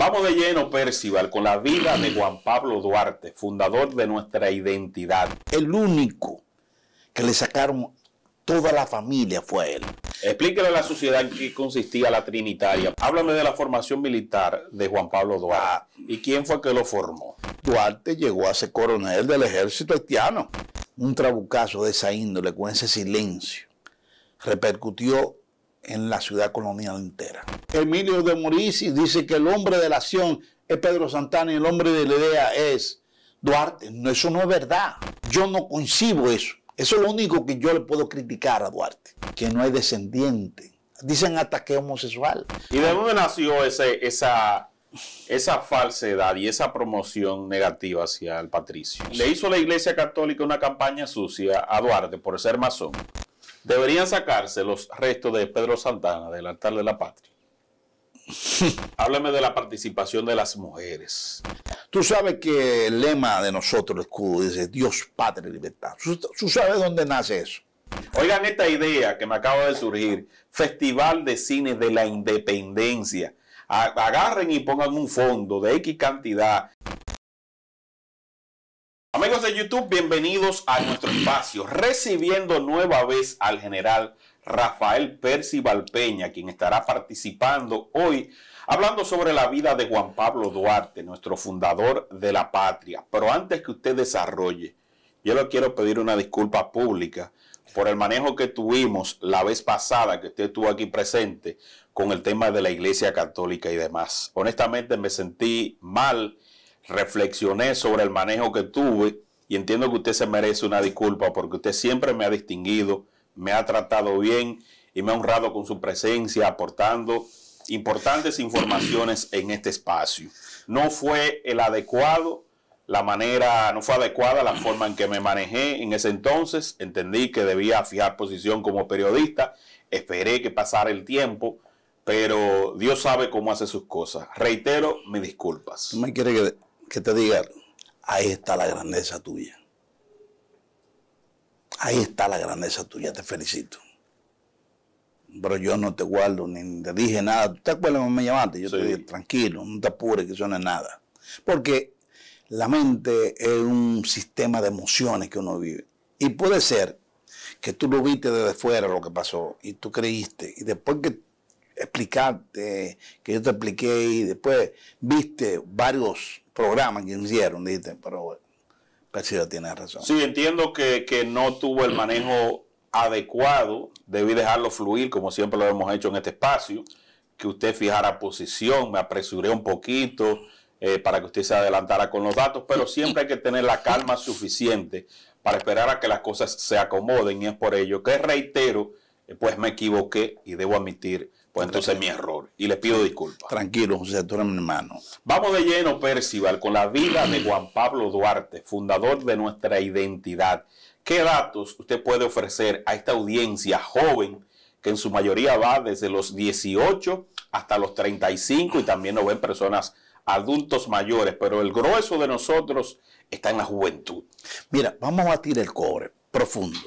Vamos de lleno, Percival, con la vida de Juan Pablo Duarte, fundador de nuestra identidad. El único que le sacaron toda la familia fue él. Explíquele a la sociedad en qué consistía la Trinitaria. Háblame de la formación militar de Juan Pablo Duarte. Ah. ¿Y quién fue que lo formó? Duarte llegó a ser coronel del ejército haitiano. Un trabucazo de esa índole, con ese silencio, repercutió en la ciudad colonial entera. Emilio de Morici dice que el hombre de la acción es Pedro Santana y el hombre de la idea es Duarte. No, eso no es verdad. Yo no concibo eso. Eso es lo único que yo le puedo criticar a Duarte, que no hay descendiente. Dicen ataque homosexual. ¿Y de dónde nació esa, esa falsedad y esa promoción negativa hacia el patricio? Le hizo la Iglesia Católica una campaña sucia a Duarte por ser masón. Deberían sacarse los restos de Pedro Santana del altar de la patria. Háblame de la participación de las mujeres. Tú sabes que el lema de nosotros, el escudo, dice Dios, Padre, Libertad. ¿Tú sabes dónde nace eso? Oigan esta idea que me acaba de surgir. Festival de Cine de la Independencia. Agarren y pongan un fondo de X cantidad Amigos de YouTube, bienvenidos a nuestro espacio, recibiendo nueva vez al general Rafael Percy Valpeña, quien estará participando hoy hablando sobre la vida de Juan Pablo Duarte, nuestro fundador de la patria. Pero antes que usted desarrolle, yo le quiero pedir una disculpa pública por el manejo que tuvimos la vez pasada que usted estuvo aquí presente con el tema de la Iglesia Católica y demás. Honestamente me sentí mal reflexioné sobre el manejo que tuve y entiendo que usted se merece una disculpa porque usted siempre me ha distinguido, me ha tratado bien y me ha honrado con su presencia, aportando importantes informaciones en este espacio. No fue el adecuado, la manera, no fue adecuada la forma en que me manejé en ese entonces. Entendí que debía fijar posición como periodista, esperé que pasara el tiempo, pero Dios sabe cómo hace sus cosas. Reitero mis disculpas. me quiere que que te diga, ahí está la grandeza tuya. Ahí está la grandeza tuya, te felicito. Pero yo no te guardo, ni te dije nada. te acuerdas cuando me llamaste? Yo te dije, tranquilo, no te apures, que eso no es nada. Porque la mente es un sistema de emociones que uno vive. Y puede ser que tú lo viste desde fuera lo que pasó y tú creíste. Y después que explicaste, que yo te expliqué y después viste varios programa que hicieron, dijiste, pero presidente tiene razón. Sí, entiendo que, no tuvo el manejo adecuado, debí dejarlo fluir, como siempre lo hemos hecho en este espacio, que usted fijara posición, me apresuré un poquito eh, para que usted se adelantara con los datos, pero siempre hay que tener la calma suficiente para esperar a que las cosas se acomoden y es por ello que reitero, eh, pues me equivoqué y debo admitir pues entonces mi error y le pido disculpas. Tranquilo, José, tú eres mi hermano. Vamos de lleno, Percival, con la vida de Juan Pablo Duarte, fundador de nuestra identidad. ¿Qué datos usted puede ofrecer a esta audiencia joven que en su mayoría va desde los 18 hasta los 35 y también nos ven personas adultos mayores, pero el grueso de nosotros está en la juventud? Mira, vamos a tirar el cobre profundo.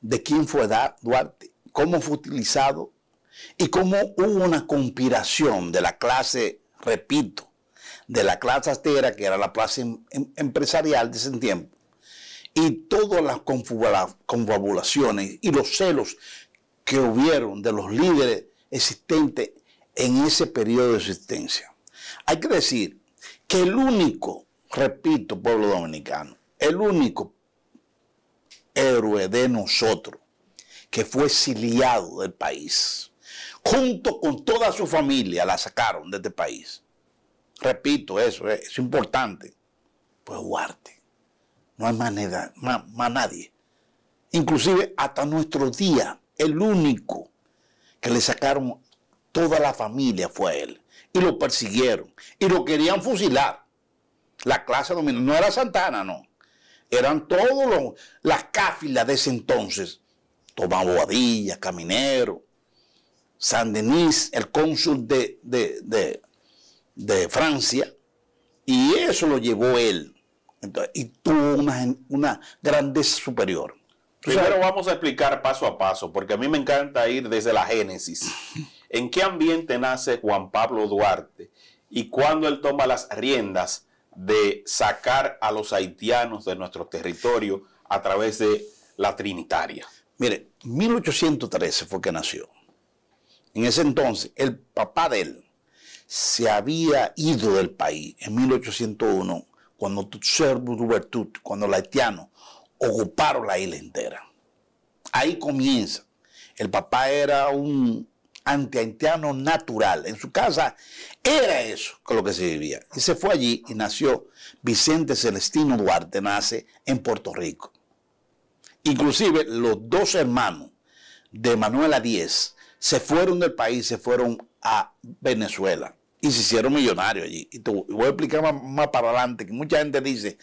¿De quién fue Duarte? ¿Cómo fue utilizado y cómo hubo una conspiración de la clase, repito, de la clase astera, que era la clase em, em, empresarial de ese tiempo, y todas las confabulaciones y los celos que hubieron de los líderes existentes en ese periodo de existencia. Hay que decir que el único, repito, pueblo dominicano, el único héroe de nosotros que fue exiliado del país junto con toda su familia, la sacaron de este país. Repito, eso es, importante. Pues Duarte, no hay manera, más, nadie. Inclusive hasta nuestro día, el único que le sacaron toda la familia fue él. Y lo persiguieron. Y lo querían fusilar. La clase dominante. No era Santana, no. Eran todas las cáfilas de ese entonces. Tomás Bobadilla, Caminero, San Denis, el cónsul de, de, Francia, y eso lo llevó él. y tuvo una, una grandeza superior. Primero vamos a explicar paso a paso, porque a mí me encanta ir desde la génesis. ¿En qué ambiente nace Juan Pablo Duarte y cuándo él toma las riendas de sacar a los haitianos de nuestro territorio a través de la Trinitaria? Mire, 1813 fue que nació en ese entonces, el papá de él se había ido del país en 1801, cuando cuando los haitianos ocuparon la isla entera. Ahí comienza. El papá era un antihaitiano natural. En su casa era eso con lo que se vivía. Y se fue allí y nació Vicente Celestino Duarte, nace en Puerto Rico. Inclusive los dos hermanos de Manuela Díez se fueron del país, se fueron a Venezuela y se hicieron millonarios allí. Y voy a explicar más, para adelante, que mucha gente dice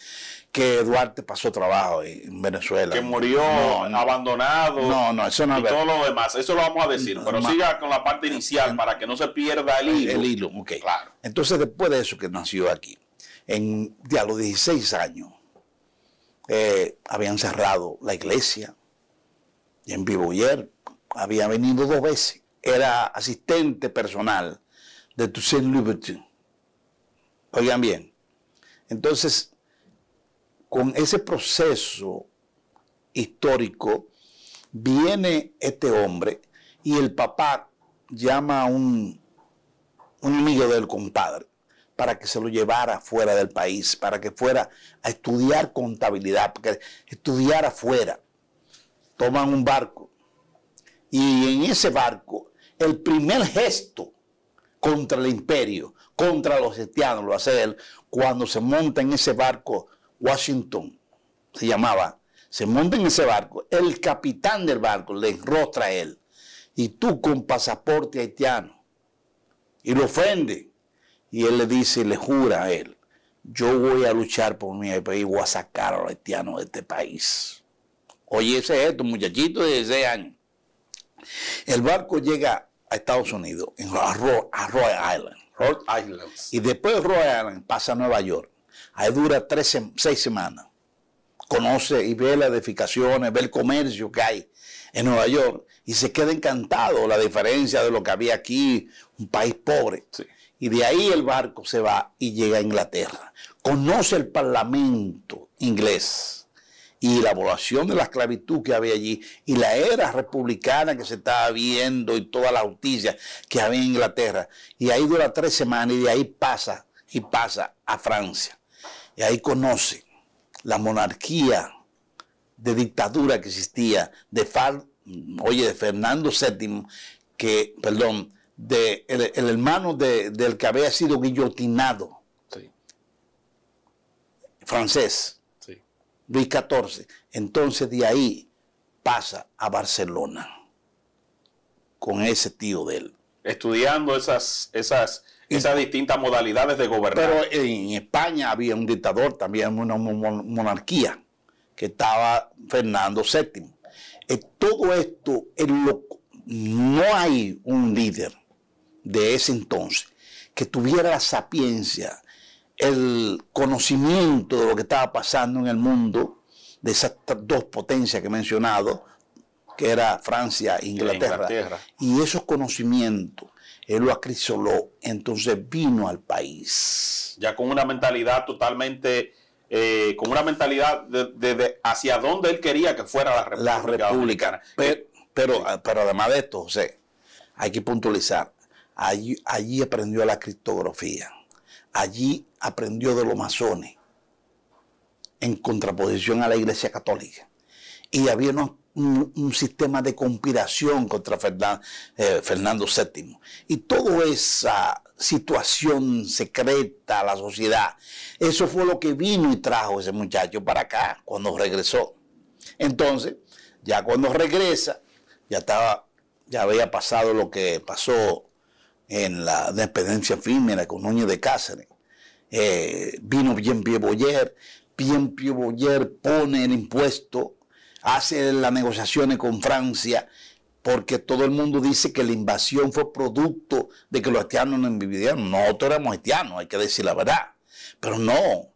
que Duarte pasó trabajo en Venezuela. Que murió abandonado. No, no, eso no es verdad. todo lo demás, eso lo vamos a decir, pero siga con la parte inicial para que no se pierda el hilo. El hilo, ok. Claro. Entonces, después de eso que nació aquí, en, ya a los 16 años, eh, habían cerrado la iglesia Y en Vivoyer había venido dos veces, era asistente personal de Toussaint Louverture. Oigan bien. Entonces, con ese proceso histórico, viene este hombre y el papá llama a un, un amigo del compadre para que se lo llevara fuera del país, para que fuera a estudiar contabilidad, para estudiar afuera Toman un barco y en ese barco, el primer gesto contra el imperio, contra los haitianos, lo hace él cuando se monta en ese barco Washington, se llamaba, se monta en ese barco, el capitán del barco le enrostra a él, y tú con pasaporte haitiano, y lo ofende, y él le dice, le jura a él, yo voy a luchar por mi país, voy a sacar a los haitianos de este país. Oye, ese es esto, muchachito de años. El barco llega a Estados Unidos, en, a, Rhode, Island. Rhode Island. Y después de Rhode Island pasa a Nueva York. Ahí dura seis semanas. Conoce y ve las edificaciones, ve el comercio que hay en Nueva York y se queda encantado la diferencia de lo que había aquí, un país pobre. Y de ahí el barco se va y llega a Inglaterra. Conoce el parlamento inglés y la abolición de la esclavitud que había allí y la era republicana que se estaba viendo y toda la justicia que había en Inglaterra. Y ahí dura tres semanas y de ahí pasa y pasa a Francia. Y ahí conoce la monarquía de dictadura que existía de, oye, de Fernando VII, que, perdón, de el, hermano de, del que había sido guillotinado, francés Luis XIV. Entonces de ahí pasa a Barcelona con ese tío de él. Estudiando esas, esas, esas distintas modalidades de gobernar. Pero en España había un dictador, también una monarquía, que estaba Fernando VII. Eh, todo esto, lo, no hay un líder de ese entonces que tuviera la sapiencia el conocimiento de lo que estaba pasando en el mundo, de esas dos potencias que he mencionado, que era Francia e Inglaterra, y esos conocimientos él lo acrisoló, entonces vino al país. Ya con una mentalidad totalmente, eh, con una mentalidad de, hacia dónde él quería que fuera la República. Eh, pero, además de esto, José, hay que puntualizar, allí, allí aprendió la criptografía, allí aprendió de los masones, en contraposición a la Iglesia Católica. Y había un, sistema de conspiración contra eh, Fernando VII. Y toda esa situación secreta a la sociedad, eso fue lo que vino y trajo ese muchacho para acá cuando regresó. Entonces, ya cuando regresa, ya estaba, ya había pasado lo que pasó en la dependencia efímera con Núñez de Cáceres. Eh, vino bien Pieboyer, bien Pieboyer pone el impuesto, hace las negociaciones con Francia, porque todo el mundo dice que la invasión fue producto de que los haitianos no envidiaron. Nosotros éramos haitianos, hay que decir la verdad. Pero no,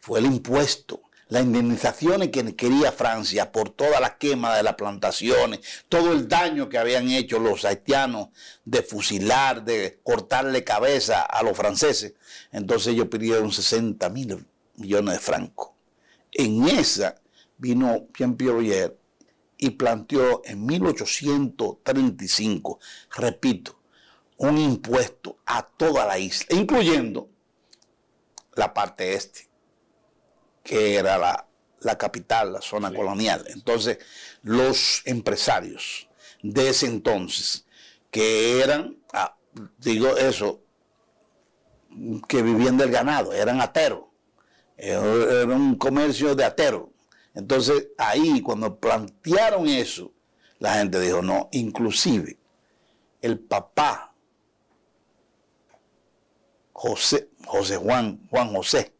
fue el impuesto la indemnizaciones que quería Francia por toda la quema de las plantaciones, todo el daño que habían hecho los haitianos de fusilar, de cortarle cabeza a los franceses. Entonces ellos pidieron 60 mil millones de francos. En esa vino Jean Pierre y planteó en 1835, repito, un impuesto a toda la isla, incluyendo la parte este que era la, capital, la zona colonial. Entonces, los empresarios de ese entonces, que eran, ah, digo eso, que vivían del ganado, eran ateros, eh, era un comercio de ateros. Entonces, ahí cuando plantearon eso, la gente dijo, no, inclusive el papá, José, José Juan, Juan José,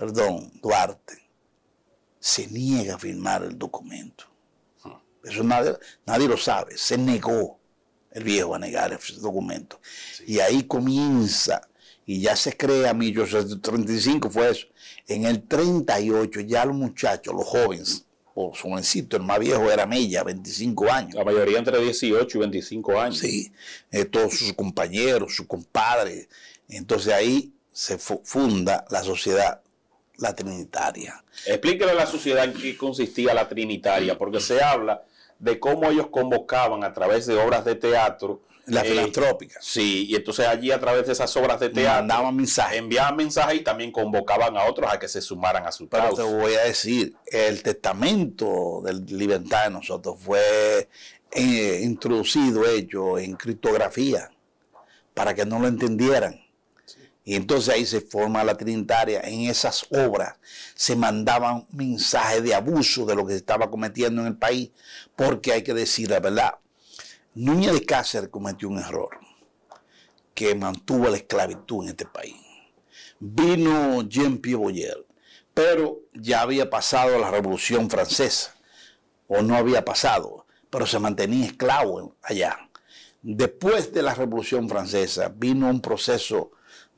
perdón, Duarte, se niega a firmar el documento. Eso nadie, nadie lo sabe, se negó el viejo a negar ese documento. Y ahí comienza, y ya se crea 35, fue eso. En el 38 ya los muchachos, los jóvenes, o jovencito, el más viejo era Mella, 25 años. La mayoría entre 18 y 25 años. Sí, eh, todos sus compañeros, sus compadres. Entonces ahí se funda la sociedad la Trinitaria. Explíquele a la sociedad en qué consistía la Trinitaria, porque se habla de cómo ellos convocaban a través de obras de teatro. La eh, filantrópica. Sí, y entonces allí a través de esas obras de teatro. Mandaban mensajes. Enviaban mensajes y también convocaban a otros a que se sumaran a su Pero causa. te voy a decir, el testamento del libertad de nosotros fue eh, introducido, hecho en criptografía, para que no lo entendieran y entonces ahí se forma la Trinitaria. En esas obras se mandaban mensajes de abuso de lo que se estaba cometiendo en el país, porque hay que decir la verdad. Núñez de Cáceres cometió un error que mantuvo la esclavitud en este país. Vino Jean-Pierre Boyer, pero ya había pasado la Revolución Francesa, o no había pasado, pero se mantenía esclavo allá. Después de la Revolución Francesa vino un proceso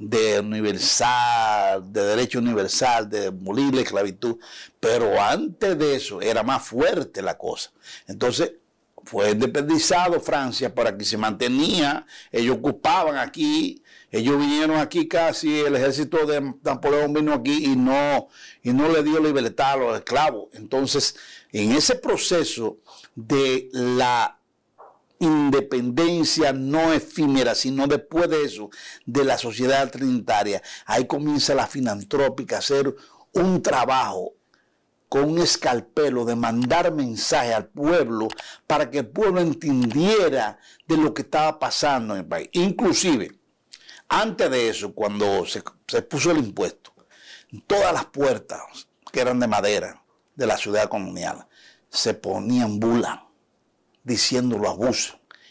de universal, de derecho universal, de demolir la esclavitud, pero antes de eso era más fuerte la cosa. Entonces fue independizado Francia para que se mantenía, ellos ocupaban aquí, ellos vinieron aquí casi, el ejército de Napoleón vino aquí y no, y no le dio libertad a los esclavos. Entonces, en ese proceso de la independencia no efímera, sino después de eso, de la sociedad trinitaria. Ahí comienza la filantrópica a hacer un trabajo con un escalpelo de mandar mensaje al pueblo para que el pueblo entendiera de lo que estaba pasando en el país. Inclusive, antes de eso, cuando se, se puso el impuesto, todas las puertas que eran de madera de la ciudad colonial se ponían bulas diciéndolo lo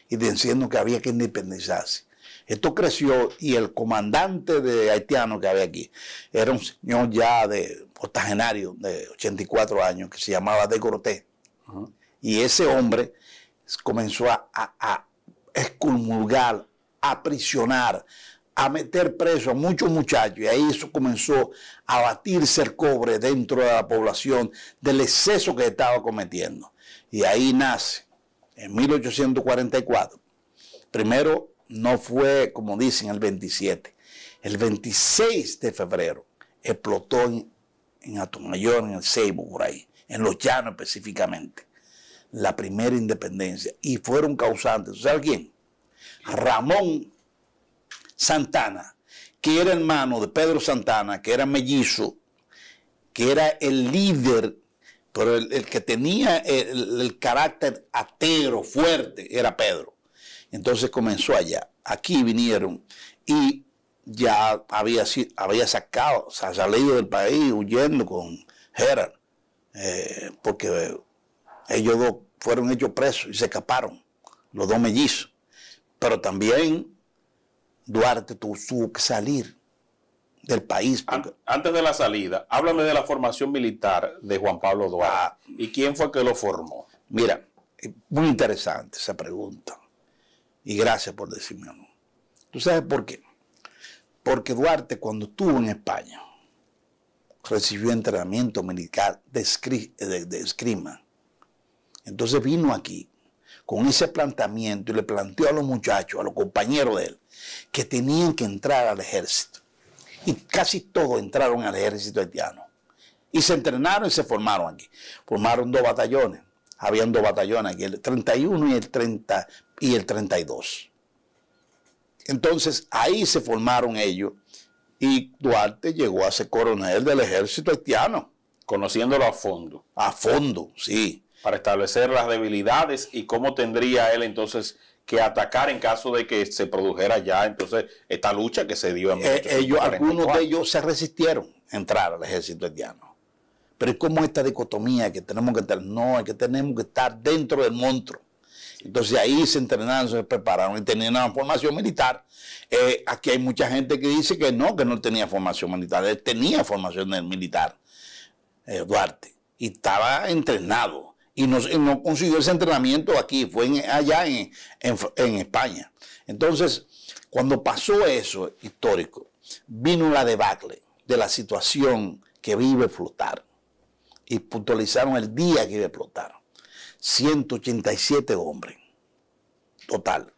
y diciendo que había que independizarse. Esto creció y el comandante de haitiano que había aquí era un señor ya de octogenario de 84 años que se llamaba De Corté Y ese hombre comenzó a, a a prisionar a meter preso a muchos muchachos. Y ahí eso comenzó a batirse el cobre dentro de la población del exceso que estaba cometiendo. Y ahí nace en 1844, primero no fue, como dicen, el 27, el 26 de febrero explotó en, en en el Ceibo, por ahí, en los llanos específicamente, la primera independencia. Y fueron causantes, ¿sabes alguien, Ramón Santana, que era hermano de Pedro Santana, que era mellizo, que era el líder pero el, que tenía el, carácter atero fuerte era Pedro. Entonces comenzó allá. Aquí vinieron y ya había, había sacado, o salido del país huyendo con Gerard, eh, porque ellos dos fueron hechos presos y se escaparon, los dos mellizos. Pero también Duarte tuvo que salir del país. Antes de la salida, háblame de la formación militar de Juan Pablo Duarte. Ah. ¿Y quién fue que lo formó? Mira, eh, muy interesante esa pregunta. Y gracias por decirme. ¿Tú sabes por qué? Porque Duarte, cuando estuvo en España, recibió entrenamiento militar de escrima. Entonces vino aquí con ese planteamiento y le planteó a los muchachos, a los compañeros de él, que tenían que entrar al ejército y casi todos entraron al ejército haitiano. Y se entrenaron y se formaron aquí. Formaron dos batallones. Habían dos batallones aquí, el 31 y el, 30, y el 32. Entonces ahí se formaron ellos y Duarte llegó a ser coronel del ejército haitiano. Conociéndolo a fondo. A fondo, sí. Para establecer las debilidades y cómo tendría él entonces que atacar en caso de que se produjera ya entonces esta lucha que se dio en eh, ellos, Algunos de ellos se resistieron a entrar al ejército haitiano. Pero es como esta dicotomía que tenemos que no, que tenemos que estar dentro del monstruo. Entonces ahí se entrenaron, se prepararon y tenían una formación militar. Eh, aquí hay mucha gente que dice que no, que no tenía formación militar. Él tenía formación militar, eh, Duarte, y estaba entrenado y no, consiguió ese entrenamiento aquí, fue allá en, España. Entonces, cuando pasó eso histórico, vino la debacle de la situación que vive flotar y puntualizaron el día que vive a 187 hombres, total,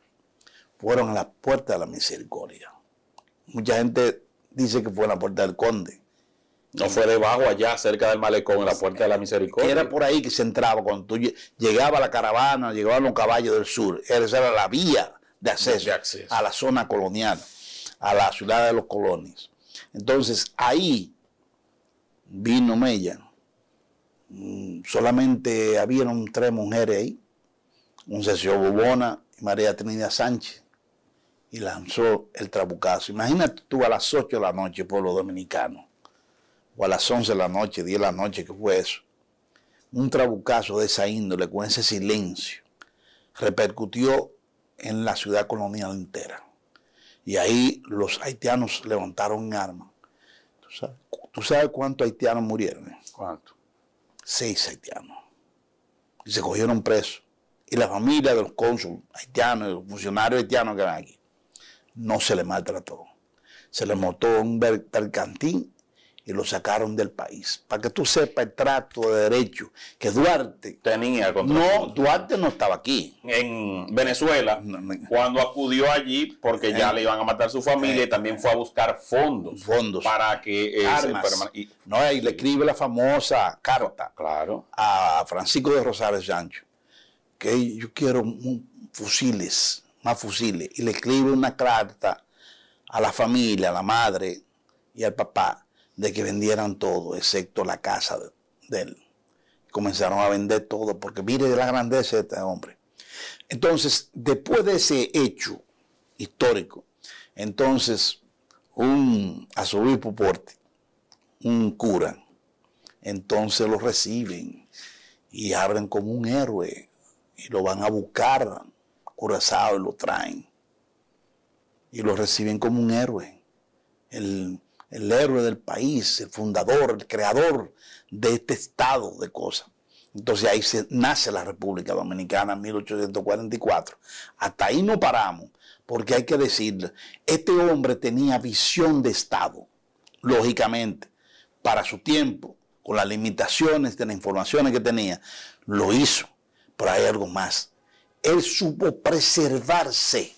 fueron a la puerta de la misericordia. Mucha gente dice que fue a la puerta del conde, no fue debajo allá, cerca del malecón, en la puerta de la misericordia. era por ahí que se entraba, cuando tú llegaba la caravana, llegaban los caballos del sur. Esa era la vía de acceso, a la zona colonial, a la ciudad de los colonios. Entonces ahí vino Mella. Mm, solamente habían tres mujeres ahí, un sacerdote Bobona y María Trinidad Sánchez, y lanzó el trabucazo. Imagínate tú a las 8 de la noche, pueblo dominicano o a las 11 de la noche, 10 de la noche, que fue eso, un trabucazo de esa índole, con ese silencio, repercutió en la ciudad colonial entera. Y ahí los haitianos levantaron armas. ¿Tú sabes, cuántos haitianos murieron? ¿Cuántos? Seis haitianos. Y se cogieron presos. Y la familia de los cónsules haitianos, los funcionarios haitianos que eran aquí, no se les maltrató. Se les montó un mercantil y lo sacaron del país. Para que tú sepas el trato de derecho que Duarte tenía contra No, Duarte no estaba aquí. En Venezuela, cuando acudió allí, porque ya eh. le iban a matar su familia, eh. y también fue a buscar fondos. Fondos. Para que eh, Y, no, le escribe la famosa carta claro. a Francisco de Rosales Sancho, que yo quiero fusiles, más fusiles. Y le escribe una carta a la familia, a la madre y al papá de que vendieran todo, excepto la casa de, él. Comenzaron a vender todo, porque mire la grandeza de este hombre. Entonces, después de ese hecho histórico, entonces un arzobispo Porte, un cura, entonces lo reciben y abren como un héroe y lo van a buscar curazado y lo traen y lo reciben como un héroe. El el héroe del país, el fundador, el creador de este estado de cosas. Entonces ahí se, nace la República Dominicana en 1844. Hasta ahí no paramos, porque hay que decirle, este hombre tenía visión de Estado, lógicamente, para su tiempo, con las limitaciones de las informaciones que tenía, lo hizo, pero hay algo más. Él supo preservarse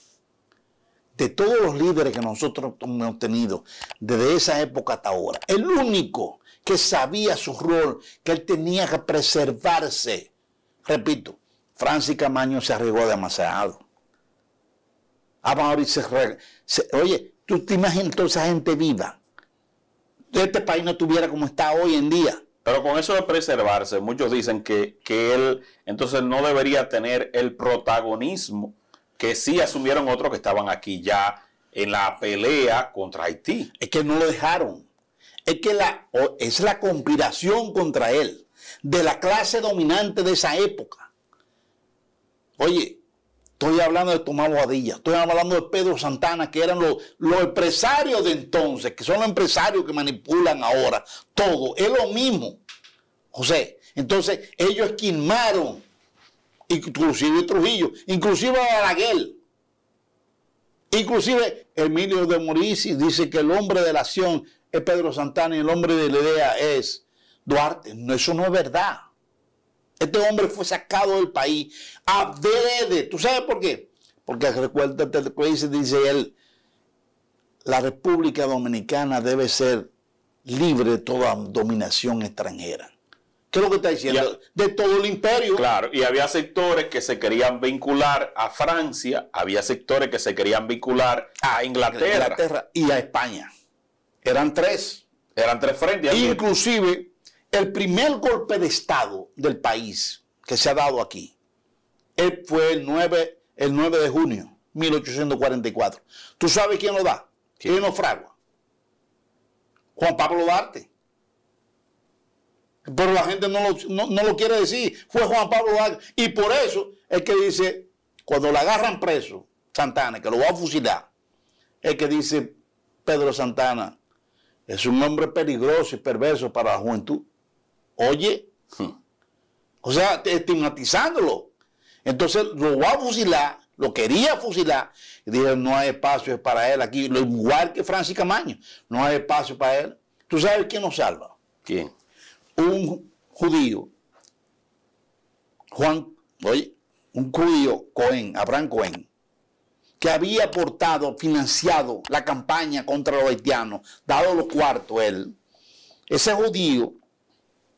de todos los líderes que nosotros hemos tenido desde esa época hasta ahora, el único que sabía su rol, que él tenía que preservarse. Repito, Francis Camaño se arriesgó demasiado. a se, Oye, tú te imaginas toda esa gente viva. Este país no estuviera como está hoy en día. Pero con eso de preservarse, muchos dicen que, que él entonces no debería tener el protagonismo que sí asumieron otros que estaban aquí ya en la pelea contra Haití. Es que no lo dejaron. Es que la, es la conspiración contra él de la clase dominante de esa época. Oye, estoy hablando de Tomás Boadilla, estoy hablando de Pedro Santana, que eran los, empresarios de entonces, que son los empresarios que manipulan ahora todo. Es lo mismo, José. Entonces, ellos quilmaron inclusive Trujillo, inclusive Araguel, inclusive Emilio de Morici dice que el hombre de la acción es Pedro Santana y el hombre de la idea es Duarte. No, eso no es verdad. Este hombre fue sacado del país a ¿Tú sabes por qué? Porque recuérdate lo que dice, dice él, la República Dominicana debe ser libre de toda dominación extranjera. ¿Qué es lo que está diciendo? de todo el imperio. Claro, y había sectores que se querían vincular a Francia, había sectores que se querían vincular a Inglaterra. y a España. Eran tres. Eran tres frentes. Inclusive, el primer golpe de Estado del país que se ha dado aquí eh, fue el 9, el junio de junio 1844. ¿Tú sabes quién lo da? ¿Quién lo fragua? Juan Pablo Duarte. Pero la gente no lo, quiere decir. Fue Juan Pablo Vargas. Y por eso es que dice, cuando lo agarran preso, Santana, que lo va a fusilar, es que dice Pedro Santana, es un hombre peligroso y perverso para la juventud. Oye, hmm. o sea, estigmatizándolo. Entonces lo va a fusilar, lo quería fusilar, y dije no hay espacio para él aquí, Lo igual que Francis Camaño, no hay espacio para él. ¿Tú sabes quién nos salva? ¿Quién? un judío, Juan, oye, un judío, Cohen, Abraham Cohen, que había aportado, financiado la campaña contra los haitianos, dado los cuartos él, ese judío,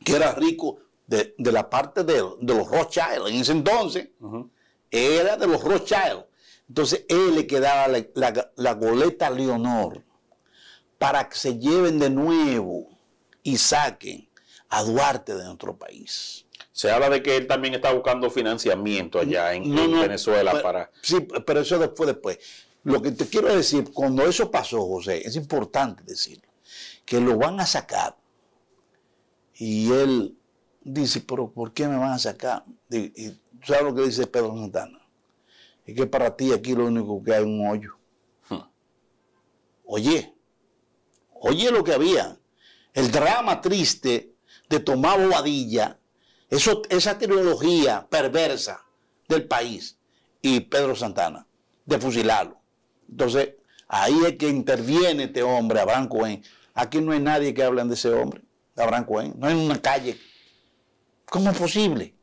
que era rico de, la parte de, de, los Rothschild en ese entonces, era de los Rothschild. Entonces él le quedaba la, goleta Leonor para que se lleven de nuevo y saquen a Duarte de nuestro país. Se habla de que él también está buscando financiamiento allá en, Venezuela para... Sí, pero eso después, después. Lo que te quiero decir, cuando eso pasó, José, es importante decirlo, que lo van a sacar. Y él dice, pero ¿por qué me van a sacar? Y, tú ¿Sabes lo que dice Pedro Santana? Es que para ti aquí lo único que hay es un hoyo. Hmm. Oye, oye lo que había. El drama triste de tomar Bobadilla, eso, esa teología perversa del país y Pedro Santana, de fusilarlo. Entonces, ahí es que interviene este hombre, Abraham Cohen. Aquí no hay nadie que hable de ese hombre, Abraham Cohen. No hay una calle. ¿Cómo es posible?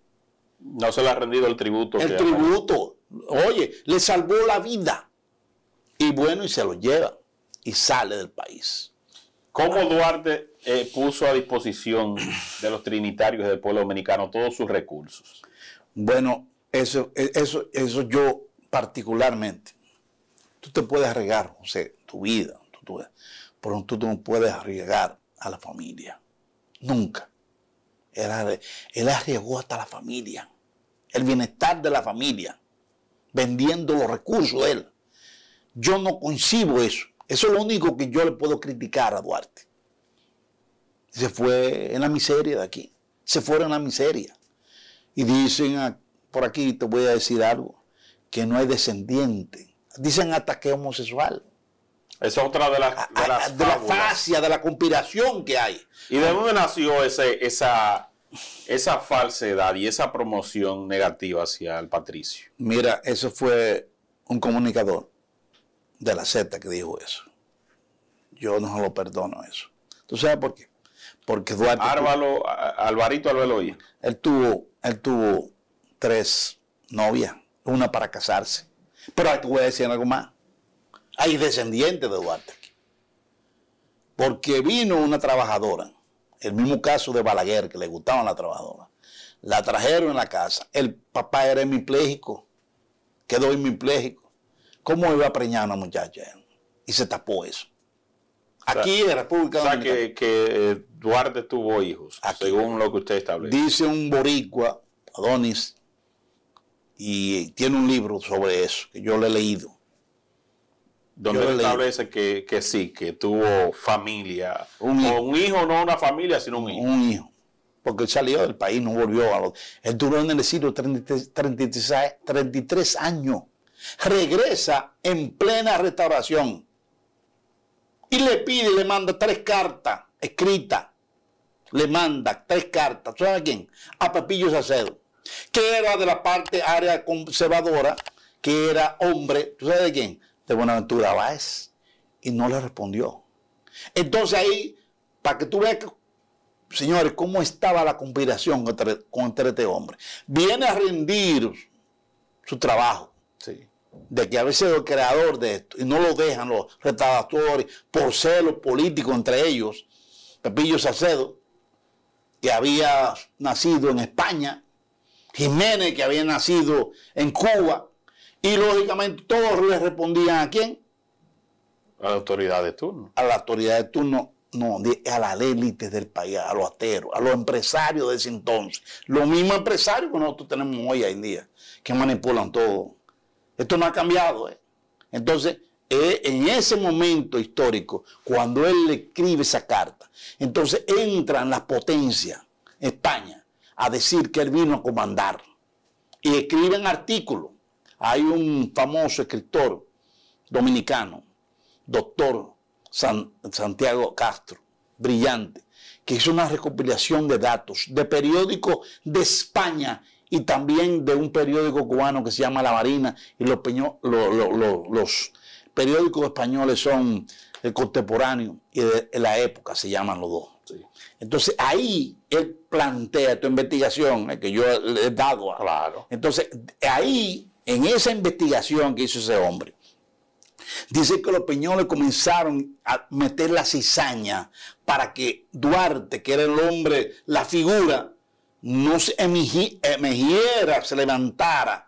No se le ha rendido el tributo. El tributo. Oye, le salvó la vida. Y bueno, y se lo lleva. Y sale del país. ¿Cómo Duarte eh, puso a disposición de los trinitarios del pueblo dominicano todos sus recursos? Bueno, eso, e, eso, eso yo particularmente. Tú te puedes arriesgar, José, tu vida, pero tú no puedes arriesgar a la familia. Nunca. Él, él arriesgó hasta la familia, el bienestar de la familia, vendiendo los recursos de él. Yo no concibo eso. Eso es lo único que yo le puedo criticar a Duarte se fue en la miseria de aquí. Se fueron a la miseria. Y dicen por aquí, te voy a decir algo, que no hay descendiente. Dicen ataque homosexual. Es otra de, las, de, ah, de la fascia, de la conspiración que hay. ¿Y de dónde nació esa, esa falsedad y esa promoción negativa hacia el patricio? Mira, eso fue un comunicador de la Z que dijo eso. Yo no lo perdono eso. ¿Tú sabes por qué? Porque Duarte. Álvaro, Alvarito Él tuvo, tuvo tres novias, una para casarse. Pero te voy a decir algo más. Hay descendientes de Duarte Porque vino una trabajadora, el mismo caso de Balaguer, que le gustaba la trabajadora La trajeron en la casa. El papá era hemipléjico, quedó hemipléjico. ¿Cómo iba a preñar a una muchacha? Y se tapó eso. Aquí en República Dominicana. O sea, que, eh, Duarte tuvo hijos, según lo que usted establece. Dice un boricua, Adonis, y tiene un libro sobre eso, que yo le he leído. Donde establece que, sí, que tuvo familia. Un hijo, no una familia, sino un hijo. Un hijo. Porque él salió del país, no volvió a los... Él duró en el exilio 33 años. Regresa en plena restauración y le pide, le manda tres cartas escritas. Le manda tres cartas. ¿Sabes a quién? A Papillo Sacedo, que era de la parte área conservadora, que era hombre, ¿tú sabes de quién? De Buenaventura Báez. Y no le respondió. Entonces ahí, para que tú veas señores, cómo estaba la conspiración con este hombre. Viene a rendir su trabajo. Sí de que haber sido el creador de esto, y no lo dejan los retardadores por celos políticos entre ellos, Pepillo Salcedo que había nacido en España, Jiménez, que había nacido en Cuba, y lógicamente todos le respondían a quién? A la autoridad de turno. A la autoridad de turno, no, a las élites del país, a los ateros, a los empresarios de ese entonces. Los mismos empresarios que nosotros tenemos hoy en día, que manipulan todo esto no ha cambiado. Eh. Entonces, eh, en ese momento histórico, cuando él le escribe esa carta, entonces entran las potencias, España, a decir que él vino a comandar. Y escriben artículos. Hay un famoso escritor dominicano, doctor Santiago Castro, brillante, que hizo una recopilación de datos de periódicos de España y también de un periódico cubano que se llama La Marina, y los, periódicos españoles son el eh, contemporáneo y de la época se llaman los dos. Entonces ahí él plantea tu investigación eh, que yo le he dado. A, claro. Entonces ahí, en esa investigación que hizo ese hombre, dice que los peñoles comenzaron a meter la cizaña para que Duarte, que era el hombre, la figura no se emigiera, eh, se levantara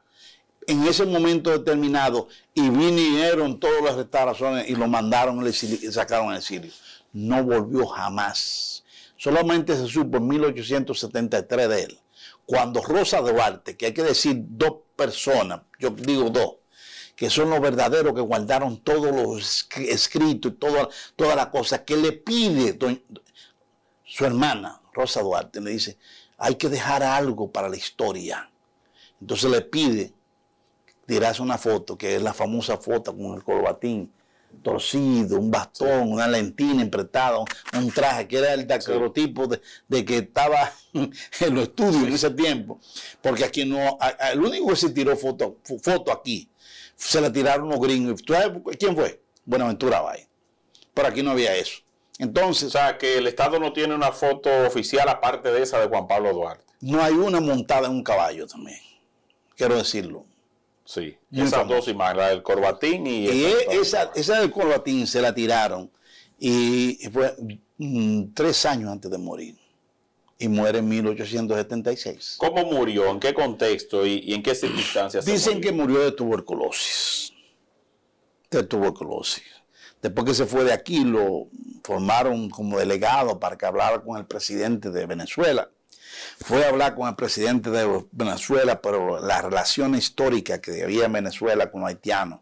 en ese momento determinado y vinieron todas las restauraciones y lo mandaron al exilio, y sacaron al exilio. No volvió jamás. Solamente se supo en 1873 de él. Cuando Rosa Duarte, que hay que decir dos personas, yo digo dos, que son los verdaderos que guardaron todos los escritos, toda, todas la cosa que le pide su hermana, Rosa Duarte, le dice, hay que dejar algo para la historia. Entonces le pide, tirarse una foto, que es la famosa foto con el corbatín torcido, un bastón, una lentina empretada, un traje, que era el tipo de, que estaba en los estudios en ese tiempo. Porque aquí no, el único que se tiró foto, foto aquí, se la tiraron los gringos. quién fue? Buenaventura Bay. Pero aquí no había eso. Entonces. O sea, que el Estado no tiene una foto oficial aparte de esa de Juan Pablo Duarte. No hay una montada en un caballo también. Quiero decirlo. Sí, esas dos imágenes, la del corbatín y. y eh, esa, esa, del corbatín se la tiraron y fue mm, tres años antes de morir. Y muere en 1876. ¿Cómo murió? ¿En qué contexto y, en qué circunstancias? Dicen que murió de tuberculosis. De tuberculosis. Después que se fue de aquí, lo formaron como delegado para que hablara con el presidente de Venezuela. Fue a hablar con el presidente de Venezuela, pero la relación histórica que había en Venezuela con Haitiano, haitianos,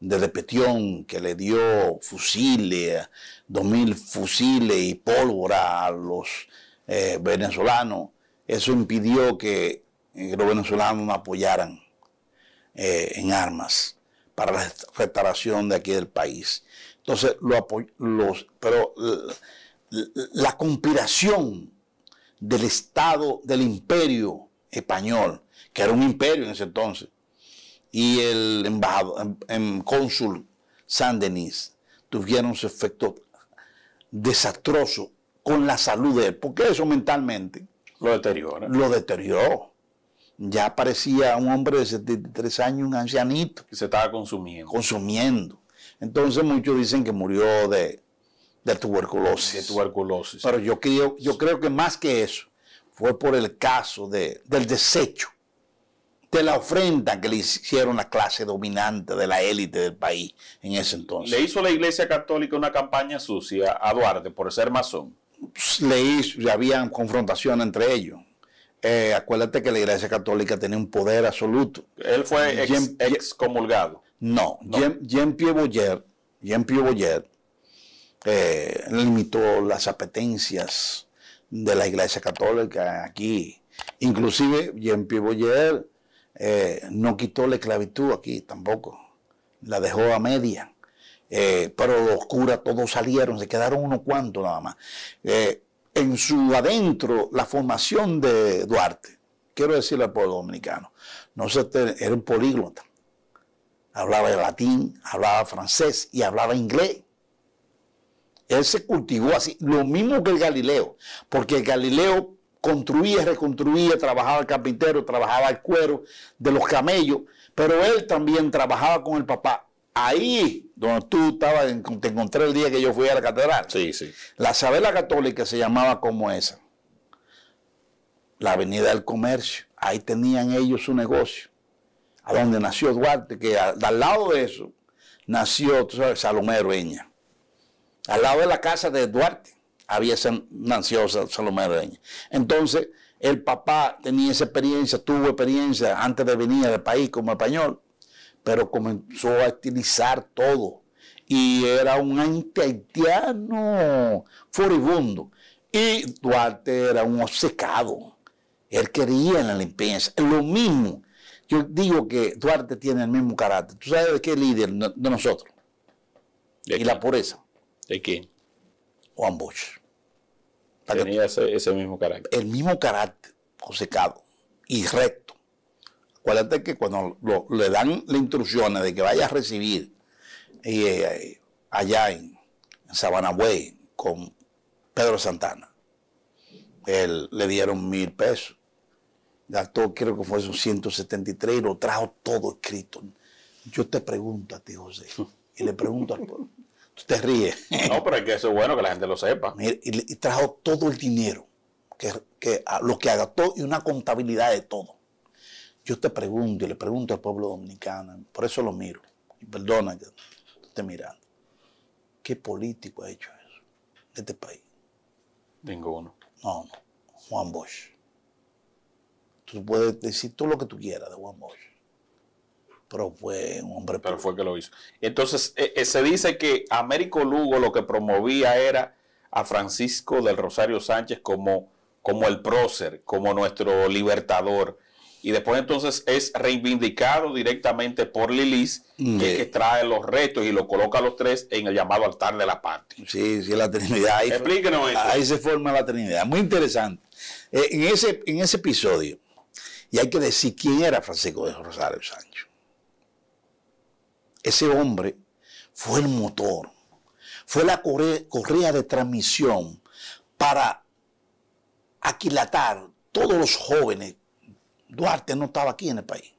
desde Petión, que le dio fusiles, dos mil fusiles y pólvora a los eh, venezolanos, eso impidió que eh, los venezolanos apoyaran eh, en armas para la restauración de aquí del país. Entonces, lo los, pero la, conspiración del Estado, del imperio español, que era un imperio en ese entonces, y el embajador, em, em, cónsul San Denis, tuvieron su efecto desastroso con la salud de él, porque eso mentalmente lo deterioró. Lo deterioró. Ya parecía un hombre de 73 años, un ancianito. Que se estaba consumiendo. Consumiendo. Entonces muchos dicen que murió de, tuberculosis. De tuberculosis. Pero yo creo, yo creo que más que eso, fue por el caso del desecho, de la ofrenda que le hicieron la clase dominante de la élite del país en ese entonces. Le hizo la Iglesia Católica una campaña sucia a Duarte por ser masón. Pues, le hizo, ya había confrontación entre ellos. Eh, acuérdate que la Iglesia Católica tenía un poder absoluto. Él fue excomulgado. No, Jean-Pierre Boyer, eh, limitó las apetencias de la Iglesia Católica aquí. Inclusive Jean-Pierre Boyer eh, no quitó la esclavitud aquí tampoco, la dejó a media. Eh, pero los curas todos salieron, se quedaron unos cuantos nada más. en su adentro, la formación de Duarte, quiero decirle al pueblo dominicano, no se era un políglota hablaba de latín, hablaba francés y hablaba inglés. Él se cultivó así, lo mismo que el Galileo, porque el Galileo construía, reconstruía, trabajaba el carpintero, trabajaba el cuero de los camellos, pero él también trabajaba con el papá. Ahí, donde tú estabas, te encontré el día que yo fui a la catedral. Sí, sí. La Sabela Católica se llamaba como esa. La Avenida del Comercio. Ahí tenían ellos su negocio a donde nació Duarte, que al, lado de eso nació tú Salomé Al lado de la casa de Duarte había nacido nació Salomé Entonces, el papá tenía esa experiencia, tuvo experiencia antes de venir al país como español, pero comenzó a estilizar todo. Y era un anti-haitiano furibundo. Y Duarte era un obcecado. Él quería la limpieza. Lo mismo yo digo que Duarte tiene el mismo carácter. ¿Tú sabes de qué líder? De nosotros. y la pureza. ¿De quién? Juan Bosch. Tenía ese, mismo carácter. El mismo carácter, obcecado y recto. Acuérdate que cuando le dan las instrucciones de que vaya a recibir eh, allá en, en con Pedro Santana, él, le dieron mil pesos Gastó, creo que fue esos 173 y lo trajo todo escrito. Yo te pregunto a ti, José, y le pregunto al pueblo. Tú te ríes. No, pero es que eso es bueno que la gente lo sepa. y, trajo todo el dinero, que, lo que gastó y una contabilidad de todo. Yo te pregunto y le pregunto al pueblo dominicano, por eso lo miro. perdona que te mirando. ¿Qué político ha hecho eso En este país? Ninguno. No, no. Juan Bosch puedes decir todo lo que tú quieras de Juan amor, Pero fue un hombre. Pero fue que lo hizo. Entonces, eh, eh, se dice que Américo Lugo lo que promovía era a Francisco del Rosario Sánchez como, como el prócer, como nuestro libertador. Y después entonces es reivindicado directamente por Lilis, que, mm. que, trae los retos y lo coloca a los tres en el llamado altar de la patria. Sí, sí, la Trinidad. Ahí, Explíquenos Ahí se forma la Trinidad. Muy interesante. Eh, ese, en ese episodio, y hay que decir quién era Francisco de Rosario Sancho. Ese hombre fue el motor, fue la correa de transmisión para aquilatar todos los jóvenes. Duarte no estaba aquí en el país.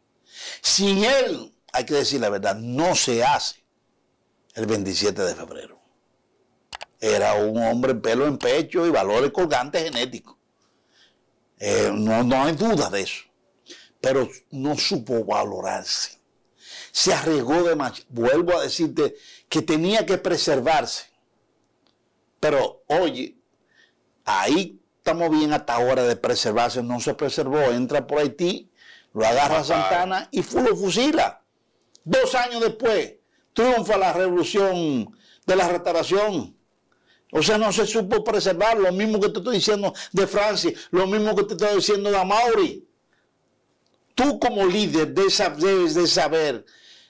Sin él, hay que decir la verdad, no se hace el 27 de febrero. Era un hombre pelo en pecho y valores colgantes genéticos. Eh, no, no hay duda de eso pero no supo valorarse. Se arriesgó de Vuelvo a decirte que tenía que preservarse. Pero oye, ahí estamos bien hasta ahora de preservarse. No se preservó. Entra por Haití, lo agarra Santana y lo fusila. Dos años después, triunfa la revolución de la restauración. O sea, no se supo preservar. Lo mismo que te estoy diciendo de Francia, lo mismo que te estoy diciendo de Amaury. Tú como líder debes de saber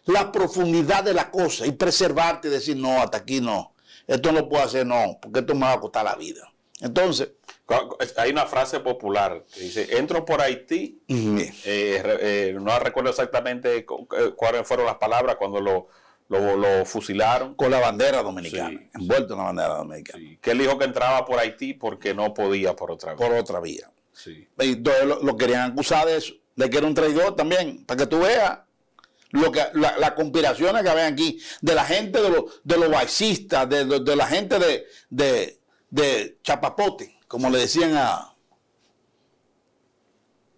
la profundidad de la cosa y preservarte y decir, no, hasta aquí no, esto no puedo hacer, no, porque esto me va a costar la vida. Entonces, hay una frase popular que dice, entro por Haití, eh, eh, no recuerdo exactamente eh, cuáles fueron las palabras cuando lo, lo, fusilaron. Con la bandera dominicana, envuelto en la bandera dominicana. Que él dijo que entraba por Haití porque no podía por otra vía. Por otra vía. Sí. Y lo, lo querían acusar de eso de que era un traidor también, para que tú veas lo que, la, las conspiraciones que había aquí, de la gente de los de de, la gente de, Chapapote, como le decían a,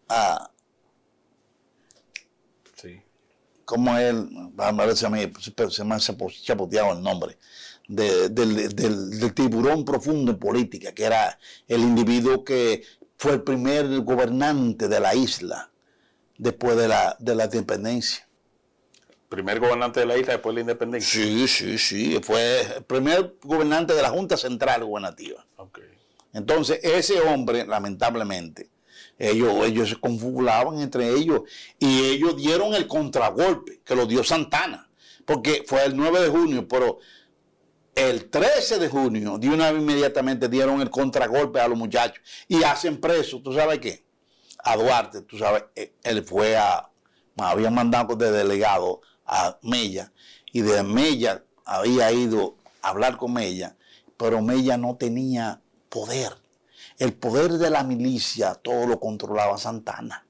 a sí. como él, ah, a ver a se me ha chapoteado el nombre, del tiburón profundo en política, que era el individuo que fue el primer gobernante de la isla después de la, de la independencia. Primer gobernante de la isla después de la independencia. Sí, sí, sí. Fue el primer gobernante de la Junta Central Gubernativa. Entonces, ese hombre, lamentablemente, ellos, ellos se confabulaban entre ellos y ellos dieron el contragolpe que lo dio Santana, porque fue el 9 de junio, pero el 13 de junio, de una vez inmediatamente dieron el contragolpe a los muchachos y hacen preso ¿tú sabes qué? a Duarte, tú sabes, eh, él fue a, Había mandado de delegado a Mella, y de Mella había ido a hablar con Mella, pero Mella no tenía poder. El poder de la milicia todo lo controlaba Santana.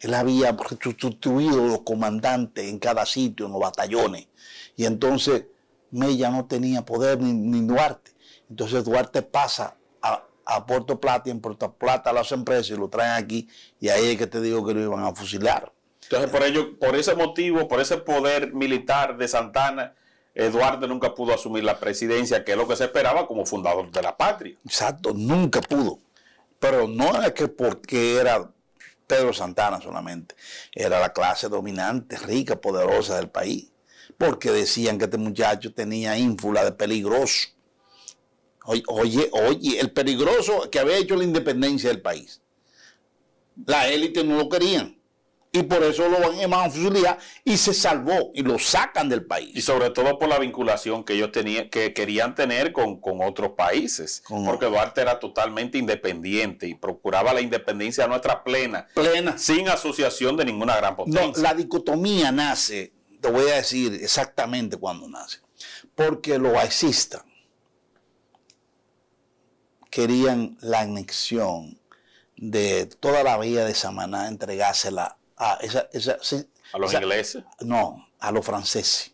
Él había sustituido los comandantes en cada sitio, en los batallones. Y entonces Mella no tenía poder ni, ni Duarte. Entonces Duarte pasa a Puerto Plata y en Puerto Plata las empresas y lo traen aquí y ahí es que te digo que lo iban a fusilar. Entonces por ello, por ese motivo, por ese poder militar de Santana, Eduardo nunca pudo asumir la presidencia, que es lo que se esperaba como fundador de la patria. Exacto, nunca pudo. Pero no es que porque era Pedro Santana solamente, era la clase dominante, rica, poderosa del país, porque decían que este muchacho tenía ínfula de peligroso Oye, oye, el peligroso que había hecho la independencia del país. La élite no lo querían. Y por eso lo van a fusilar y se salvó y lo sacan del país. Y sobre todo por la vinculación que ellos tenían, que querían tener con, otros países. Porque Duarte era totalmente independiente y procuraba la independencia nuestra plena. Plena. Sin asociación de ninguna gran potencia. No, la dicotomía nace, te voy a decir exactamente cuándo nace. Porque lo exista querían la anexión de toda la vía de Samaná, entregársela a, esa, esa, ¿A los ingleses. No, a los franceses.